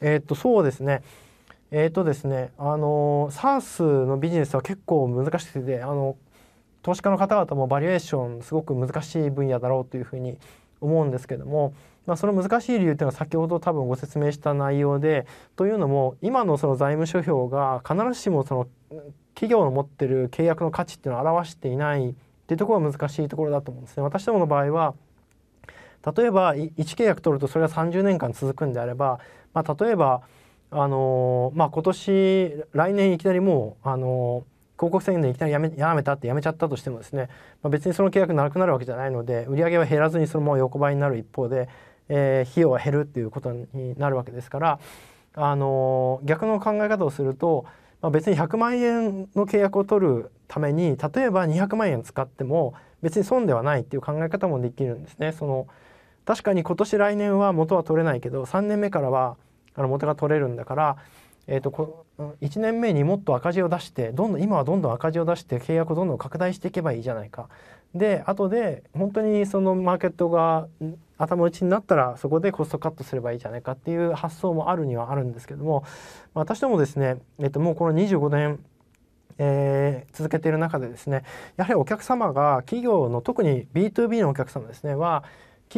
えー、っとそうですねえー、っとですねあの SARS のビジネスは結構難しくてあの投資家の方々もバリエーションすごく難しい分野だろうというふうに思うんですけども、まあ、その難しい理由っていうのは先ほど多分ご説明した内容でというのも今のその財務諸表が必ずしもその企業の持ってる契約の価値っていうのを表していないっていうところが難しいところだと思うんですね。私どもの場合は例えば1契約取るとそれが30年間続くんであれば、まあ、例えば、あのー、まあ、今年来年いきなりもう、あのー広告宣でいきなりやめやめたってやめちゃったとしてもですね、まあ、別にその契約なくなるわけじゃないので売り上げは減らずにそのまま横ばいになる一方で、えー、費用は減るっていうことになるわけですから、あのー、逆の考え方をすると、まあ、別に100万円の契約を取るために例えば200万円使っても別に損ではないっていう考え方もできるんですね。その確かに今年来年は元は取れないけど3年目からはあの元が取れるんだからえーと、と1年目にもっと赤字を出してどんどん今はどんどん赤字を出して契約をどんどん拡大していけばいいじゃないか。で後で本当にそのマーケットが頭打ちになったらそこでコストカットすればいいじゃないかっていう発想もあるにはあるんですけども私どもですね、えっと、もうこの25年えー、続けている中でですねやはりお客様が企業の特に B2B のお客様ですねは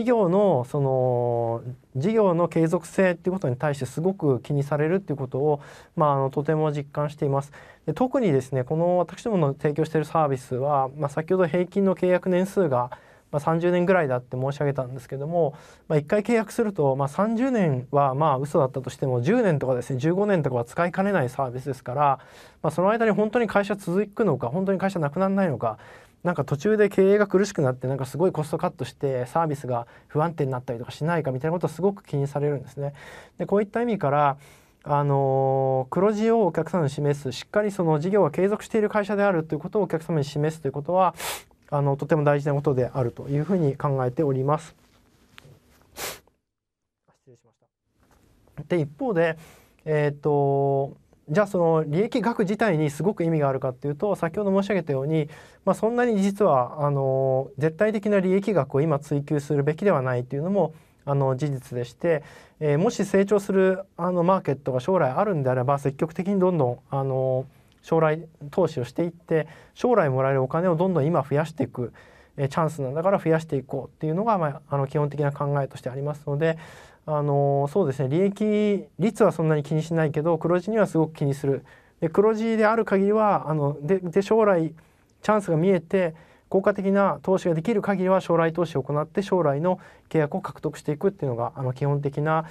企業のその事業の継続性っていうことに対してすごく気にされるっていうことを、まあ、あのとても実感しています。で特にですねこの私どもの提供しているサービスは、まあ、先ほど平均の契約年数がまあ、30年ぐらいだって申し上げたんですけども、まあ、1回契約すると、まあ、30年はまあ嘘だったとしても10年とかですね15年とかは使いかねないサービスですから、まあ、その間に本当に会社続くのか本当に会社なくならないのか、なんか途中で経営が苦しくなってなんかすごいコストカットしてサービスが不安定になったりとかしないかみたいなことをすごく気にされるんですね。でこういった意味からあの黒字をお客様に示すしっかりその事業が継続している会社であるということをお客様に示すということはあのとても大事なことであるというふうに考えております。失礼しましたで一方で、えーとじゃあその利益額自体にすごく意味があるかっていうと先ほど申し上げたように、まあ、そんなに実はあの絶対的な利益額を今追求するべきではないというのもあの事実でして、えー、もし成長するあのマーケットが将来あるんであれば積極的にどんどんあの将来投資をしていって将来もらえるお金をどんどん今増やしていく、えー、チャンスなんだから増やしていこうっていうのが、まあ、あの基本的な考えとしてありますのであのそうですね利益率はそんなに気にしないけど黒字にはすごく気にするで黒字である限りはあのでで将来チャンスが見えて効果的な投資ができる限りは将来投資を行って将来の契約を獲得していくっていうのがあの基本的な、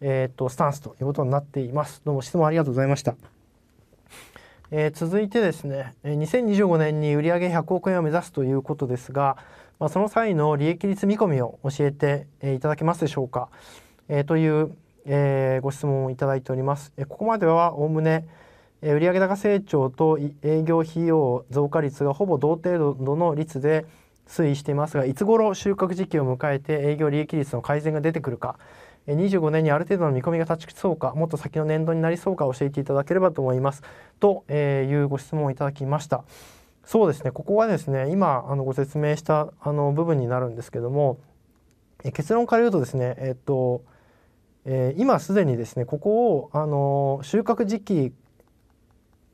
えー、っとスタンスということになっていますどうも質問ありがとうございました、えー、続いてですね2025年に売上100億円を目指すということですが、まあ、その際の利益率見込みを教えていただけますでしょうかえー、という、えー、ご質問をいただいております。えここまではおおむね、え売上高成長と営業費用増加率がほぼ同程度の率で推移していますがいつ頃収穫時期を迎えて営業利益率の改善が出てくるか25年にある程度の見込みが立ちそうかもっと先の年度になりそうか教えていただければと思いますというご質問をいただきましたそうですねここはですね今あのご説明したあの部分になるんですけども結論から言うとですねえっとえー、今すでにですねここを、あの収穫時期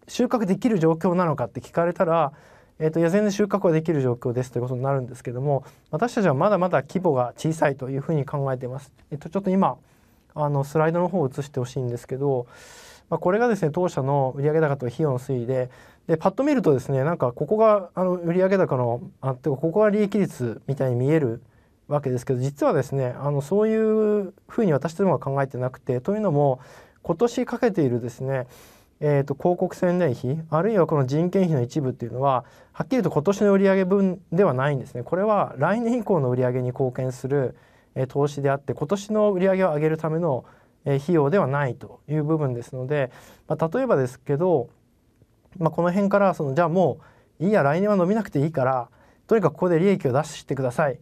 収穫できる状況なのかって聞かれたら、えーと、全然収穫はできる状況ですということになるんですけども私たちはまだまだ規模が小さいというふうに考えています。えーと、とちょっと今あのスライドの方を映してほしいんですけど、まあ、これがですね当社の売上高と費用の推移ででパッと見るとですねなんかここがあの売上高のあってここが利益率みたいに見えるわけですけど実はですねあのそういうふうに私どもは考えてなくてというのも今年かけているですねえーと、広告宣伝費あるいはこの人件費の一部っていうのははっきりと今年の売上分ではないんですねこれは来年以降の売上に貢献する、えー、投資であって今年の売上を上げるための、えー、費用ではないという部分ですので、まあ、例えばですけど、まあ、この辺からそのじゃあもういいや来年は伸びなくていいからとにかくここで利益を出してください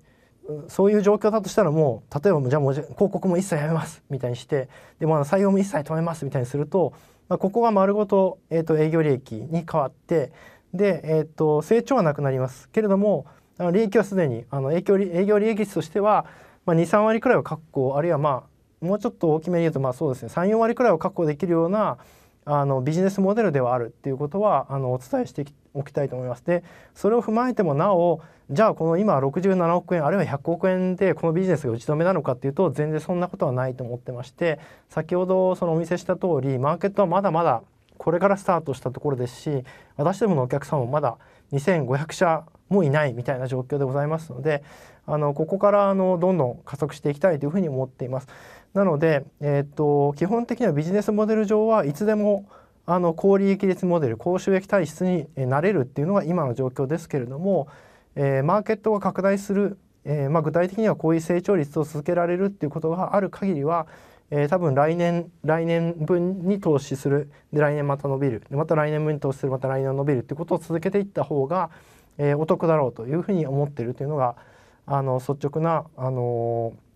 そういう状況だとしたらもう例えばじゃあもう広告も一切やめますみたいにしてでも採用も一切止めますみたいにすると、まあ、ここが丸ごと,、えーと、営業利益に変わってで、えーと、と成長はなくなりますけれどもあの利益はすでにあの営業営業利益率としては、まあ、23割くらいは確保あるいはまあもうちょっと大きめに言うとまあそうですね34割くらいは確保できるようなあのビジネスモデルではあるっていうことはあのお伝えしてきおきたいと思います。でそれを踏まえてもなおじゃあこの今67億円あるいは100億円でこのビジネスが打ち止めなのかっていうと全然そんなことはないと思ってまして先ほどそのお見せした通りマーケットはまだまだこれからスタートしたところですし私どものお客さんもまだ2500社もいないみたいな状況でございますのであのここからあのどんどん加速していきたいというふうに思っています。なので、えー、っと基本的にはビジネスモデル上はいつでもあの高利益率モデル高収益体質になれるっていうのが今の状況ですけれども、えー、マーケットが拡大する、えー、まあ、具体的にはこういう成長率を続けられるっていうことがある限りは、えー、多分来年来年分に投資するで来年また伸びるでまた来年分に投資するまた来年伸びるっていうことを続けていった方が、えお得だろうというふうに思ってるというのがあの率直なあのー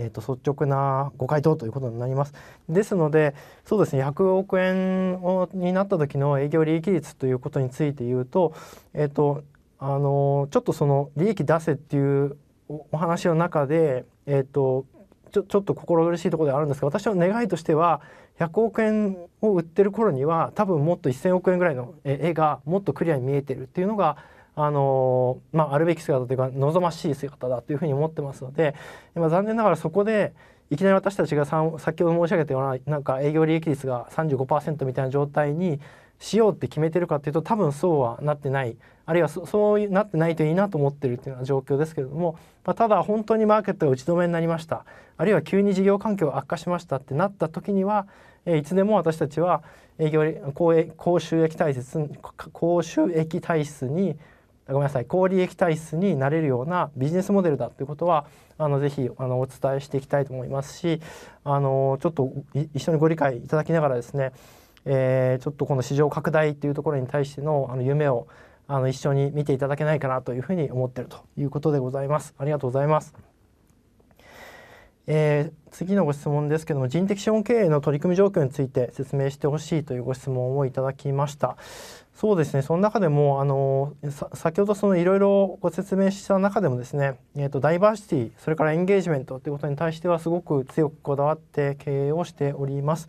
えーと、率直なご回答ということになります。ですのでそうですね100億円をになった時の営業利益率ということについて言うと,、えーと、あのちょっとその利益出せっていうお話の中で、えーと、とちょちょっと心苦しいところではあるんですが私の願いとしては100億円を売ってる頃には多分もっと1,000億円ぐらいの絵がもっとクリアに見えてるっていうのがあのまあ、あるべき姿というか望ましい姿だというふうに思ってますので今残念ながらそこでいきなり私たちが先ほど申し上げたようななんか営業利益率が35%みたいな状態にしようって決めてるかっていうと多分そうはなってないあるいはそうなってないといいなと思ってるっていうような状況ですけれども、まあ、ただ本当にマーケットが打ち止めになりましたあるいは急に事業環境が悪化しましたってなった時には、えいつでも私たちは営業高高収益体質高収益体質にごめんなさい高利益体質になれるようなビジネスモデルだということはあのぜひあのお伝えしていきたいと思いますしあのちょっと一緒にご理解いただきながらですね、えー、ちょっとこの市場拡大というところに対してのあの夢をあの一緒に見ていただけないかなというふうに思ってるということでございます。ありがとうございます。えー、次のご質問ですけども人的資本経営の取り組み状況について説明してほしいというご質問をいただきました。そうですねその中でもあの先ほどそのいろいろご説明した中でもですね、えーと、ダイバーシティそれからエンゲージメントということに対してはすごく強くこだわって経営をしております。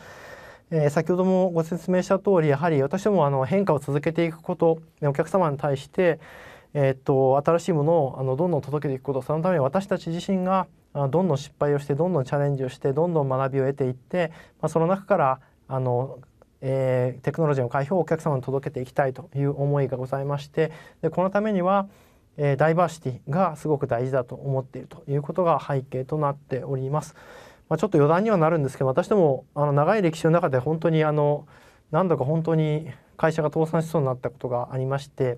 えー、先ほどもご説明した通りやはり私どもあの変化を続けていくことお客様に対して、えーと、と新しいものをあのどんどん届けていくことそのために私たち自身がどんどん失敗をしてどんどんチャレンジをしてどんどん学びを得ていって、まあ、その中からあのえー、テクノロジーの開放をお客様に届けていきたいという思いがございましてでこのためには、えー、ダイバーシティがすごく大事だと思っているということが背景となっております。まあ、ちょっと余談にはなるんですけど私どもあの長い歴史の中で本当にあの何度か本当に会社が倒産しそうになったことがありまして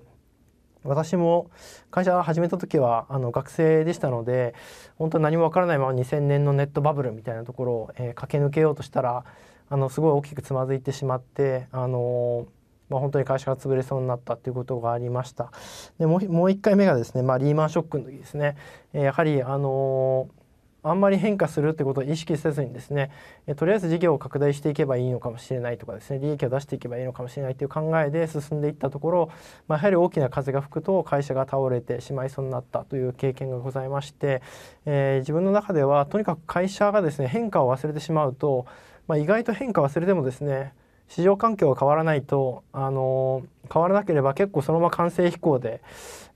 私も会社を始めた時はあの学生でしたので本当に何もわからないまま2000年のネットバブルみたいなところを、えー、駆け抜けようとしたらあのすごい大きくつまずいてしまってあのまあ、本当に会社が潰れそうになったということがありました。でもう1回目がですね、まあ、リーマンショックの時ですね、えやはりあのあんまり変化するってことを意識せずにですね、えとりあえず事業を拡大していけばいいのかもしれないとかですね利益を出していけばいいのかもしれないという考えで進んでいったところ、まあ、やはり大きな風が吹くと会社が倒れてしまいそうになったという経験がございまして、え自分の中ではとにかく会社がですね変化を忘れてしまうとまあ、意外と変化忘れてもですね市場環境が変わらないと、あのー、変わらなければ結構そのまま完成飛行で、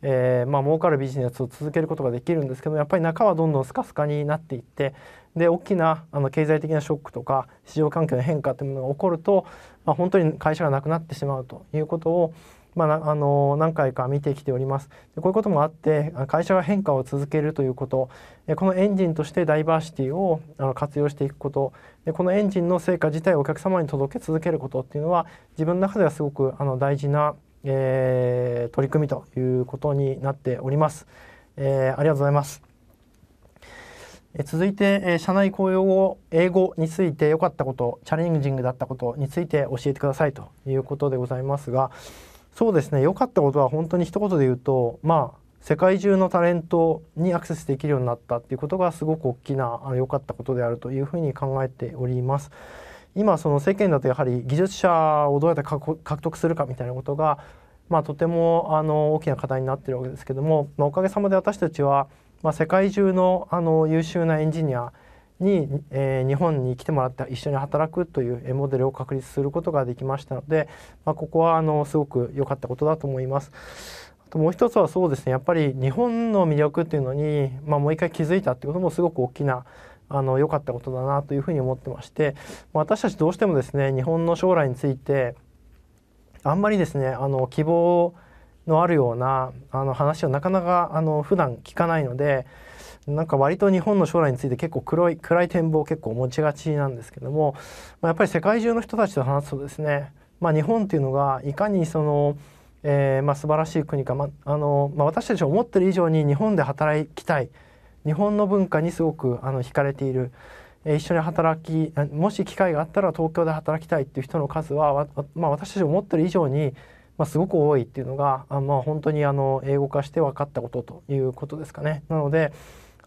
えー、まあ儲かるビジネスを続けることができるんですけどやっぱり中はどんどんスカスカになっていってで大きなあの経済的なショックとか市場環境の変化というものが起こると、まあ、本当に会社がなくなってしまうということを、まあ、あの何回か見てきておりますでこういうこともあって会社が変化を続けるということこのエンジンとしてダイバーシティを活用していくことでこのエンジンの成果自体をお客様に届け続けることっていうのは自分の中ではすごくあの大事な、えー、取り組みということになっております。えー、ありがとうございます。続いて、社内公用語、英語について良かったこと、チャレンジングだったことについて教えてくださいということでございますが、そうですね良かったことは本当に一言で言うとまあ世界中のタレントにアクセスできるようになったっていうことがすごく大きな良かったことであるというふうに考えております。今その世間だとやはり技術者をどうやって獲得するかみたいなことが、まあ、とてもあの大きな課題になってるわけですけども、まあ、おかげさまで私たちは、まあ、世界中のあの優秀なエンジニアに、えー、日本に来てもらって一緒に働くというモデルを確立することができましたので、まあ、ここはあのすごく良かったことだと思います。ともう一つはそうですねやっぱり日本の魅力っていうのに、まあ、もう一回気づいたってこともすごく大きなあの良かったことだなというふうに思ってまして私たちどうしてもですね日本の将来についてあんまりですねあの希望のあるようなあの話をなかなかあの普段聞かないのでなんか割と日本の将来について結構黒い暗い展望を結構持ちがちなんですけども、まあ、やっぱり世界中の人たちと話すとですね、まあ、日本っていうのがいかにその、えー、まあ素晴らしい国か、まあのまあ、私たち思ってる以上に日本で働きたい日本の文化にすごくあの惹かれている。一緒に働きもし機会があったら東京で働きたいっていう人の数は、まあ、私たち思ってる以上に、まあ、すごく多いっていうのが、まあ、本当にあの英語化して分かったことということですかね。なので、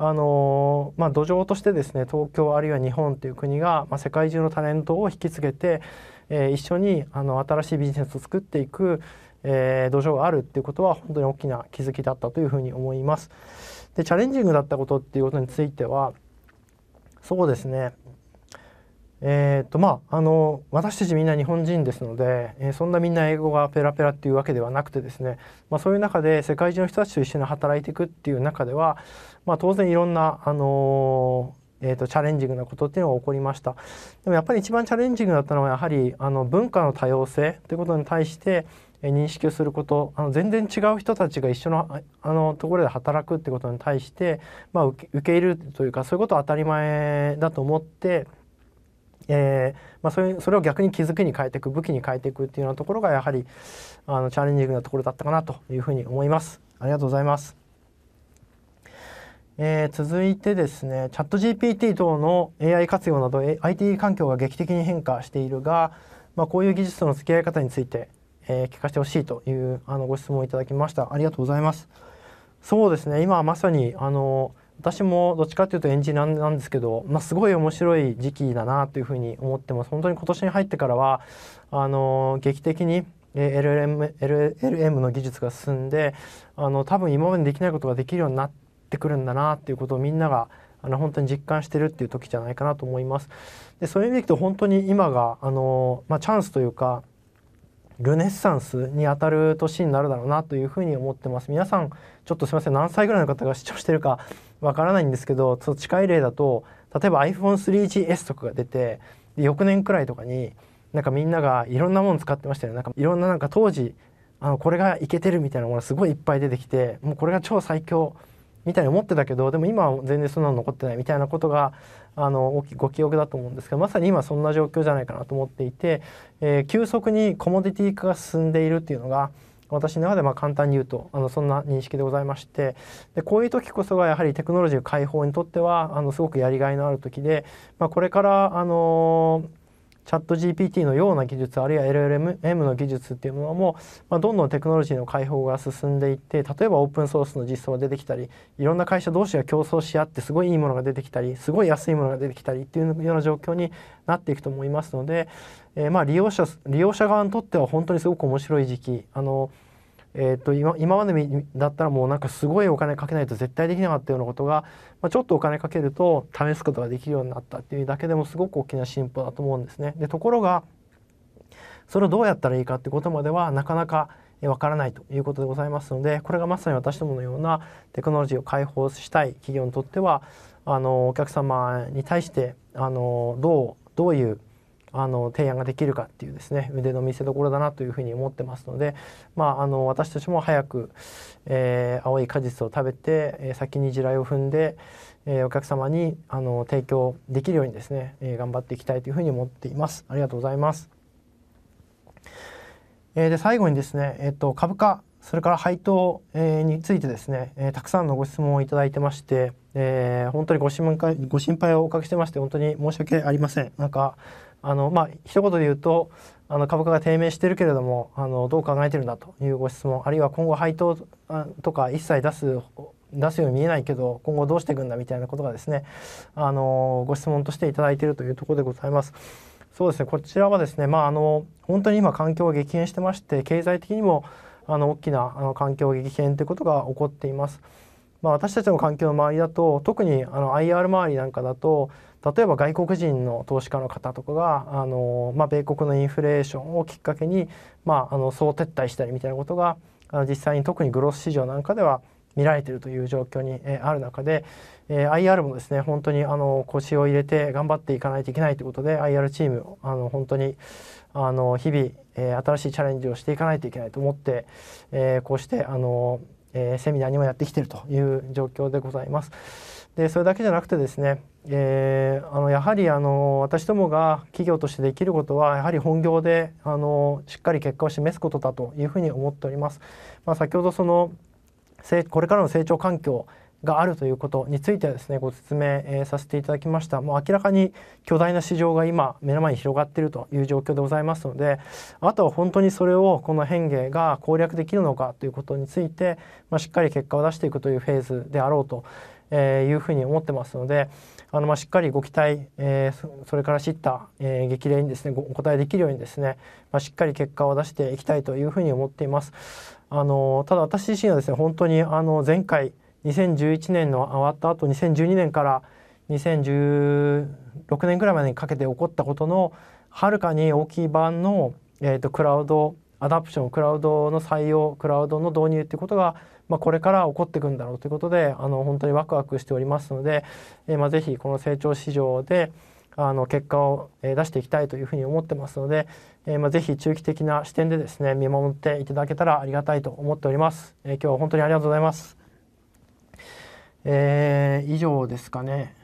あのまあ、土壌としてですね東京あるいは日本という国が、まあ、世界中のタレントを引き継げて、えー、一緒にあの新しいビジネスを作っていく、えー、土壌があるっていうことは本当に大きな気づきだったというふうに思います。でチャレンジングだったことっていうことについてはそうですねえーとまあ、あの私たちみんな日本人ですので、えー、そんなみんな英語がペラペラっていうわけではなくてですね、まあ、そういう中で世界中の人たちと一緒に働いていくっていう中ではまあ、当然いろんな、あのえーと、チャレンジングなことっていうのが起こりましたでもやっぱり一番チャレンジングだったのはやはりあの文化の多様性ということに対して認識をすることあの全然違う人たちが一緒のあのところで働くってことに対して、まあ、受け受け入れるというかそういうことは当たり前だと思ってえーまあ、それそれを逆に気づきに変えていく武器に変えていくっていうようなところがやはりあのチャレンジングなところだったかなというふうに思います。ありがとうございます。えー、続いてですねチャット GPT 等の AI 活用など IT 環境が劇的に変化しているが、まあ、こういう技術との付き合い方について、えー、聞かせてほしいというあのご質問をいただきましたありがとうございますそうですね今まさにあの私もどっちかというとエンジニアなんですけど、まあ、すごい面白い時期だなというふうに思ってます本当に今年に入ってからはあの劇的に LLM, LLM の技術が進んであの多分今までできないことができるようになってってくるんだなっていうことをみんながあの本当に実感してるっていう時じゃないかなと思います。でそういう意味でいくと本当に今があの、まあ、チャンスというかルネッサンスにあたる年になるだろうなというふうに思ってます。皆さんちょっとすみません何歳ぐらいの方が視聴してるか わからないんですけどそ近い例だと例えば iPhone3GS とかが出て翌年くらいとかになんかみんながいろんなもの使ってましたよ、ね、なんかいろんななんか当時あのこれがいけてるみたいなものがすごいいっぱい出てきてもうこれが超最強みたいに思ってたけどでも今は全然そんなの残ってないみたいなことがあのご記憶だと思うんですけどまさに今そんな状況じゃないかなと思っていて、えー、急速にコモディティ化が進んでいるっていうのが私の中でま簡単に言うとあのそんな認識でございましてでこういう時こそがやはりテクノロジー解放にとってはあのすごくやりがいのある時で、まあ、これからあのーチャット GPT のような技術あるいは LLM の技術っていうものも、まあ、どんどんテクノロジーの開放が進んでいって例えばオープンソースの実装が出てきたりいろんな会社同士が競争し合ってすごいいいものが出てきたりすごい安いものが出てきたりっていうような状況になっていくと思いますので、えー、まあ利用者利用者側にとっては本当にすごく面白い時期あのえーと、今今までだったらもうなんかすごいお金かけないと絶対できなかったようなことが、まあ、ちょっとお金かけると試すことができるようになったっていうだけでもすごく大きな進歩だと思うんですね。でところがそれをどうやったらいいかってことまではなかなかわからないということでございますのでこれがまさに私どものようなテクノロジーを開放したい企業にとってはあのお客様に対してあのどうどういうあの提案ができるかっていうですね腕の見せ所だなというふうに思ってますので、まあ、あの私たちも早く、えー、青い果実を食べて、えー、先に地雷を踏んで、えー、お客様にあの提供できるようにですね、え頑張っていきたいというふうに思っています。ありがとうございます。えで最後にですね、えーと、株価それから配当、えについてですね、えたくさんのご質問をいいてまして、え本当にご心配ご心配をおかけしてまして本当に申し訳ありません。なんかあのまあ一言で言うとあの株価が低迷してるけれどもあのどう考えてるんだというご質問あるいは今後配当とか一切出す出すように見えないけど今後どうしていくんだみたいなことがですねあのご質問としていただいているというところでございます。そうですねこちらはですね、まあ、あの本当に今環境が激変してまして経済的にもあの大きなあの環境激変ということが起こっています。まあ、私たちの環境の周りだと特にあの IR 周りなんかだと例えば外国人の投資家の方とかがあの、まあ、米国のインフレーションをきっかけに、まあ、あの総撤退したりみたいなことが実際に特にグロス市場なんかでは見られているという状況に、えある中で、えー、IR もですね本当にあの腰を入れて頑張っていかないといけないということで IR チームあの本当にあの日々、えー、新しいチャレンジをしていかないといけないと思って、えー、こうしてあの、えー、セミナーにもやってきているという状況でございます。でそれだけじゃなくてですねえー、あのやはりあの私どもが企業としてできることはやはり本業であのしっかり結果を示すことだというふうに思っております。まあ、先ほどそのこれからの成長環境があるということについてはですねご説明、えー、させていただきましたもう明らかに巨大な市場が今目の前に広がっているという状況でございますのであとは本当にそれをこの変化が攻略できるのかということについて、まあ、しっかり結果を出していくというフェーズであろうと、えー、いうふうに思ってますのであのまあしっかりご期待、えー、それから知った、えー、激励にですねお答えできるようにですね、まあ、しっかり結果を出していきたいというふうに思っています。あのただ私自身はですね本当にあの前回2011年の終わった後2012年から2016年ぐらいまでにかけて起こったことのはるかに大きい版の、えーと、クラウドアダプションクラウドの採用クラウドの導入っていうことがまあ、これから起こっていくんだろうということであの本当にワクワクしておりますので、えー、まあ、ぜひこの成長市場であの結果を出していきたいというふうに思ってますので、えー、まあ、ぜひ中期的な視点でですね見守っていただけたらありがたいと思っております。えー、今日は本当にありがとうございます。えー、以上ですかね。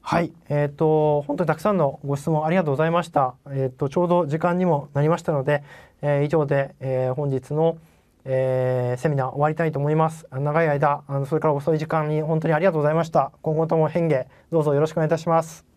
はい、えっ、ー、と本当にたくさんのご質問ありがとうございました。えっ、ー、とちょうど時間にもなりましたので、えー、以上で、え本日のえー、セミナー終わりたいと思います。長い間、あのそれから遅い時間に本当にありがとうございました。今後とも変化どうぞよろしくお願いいたします。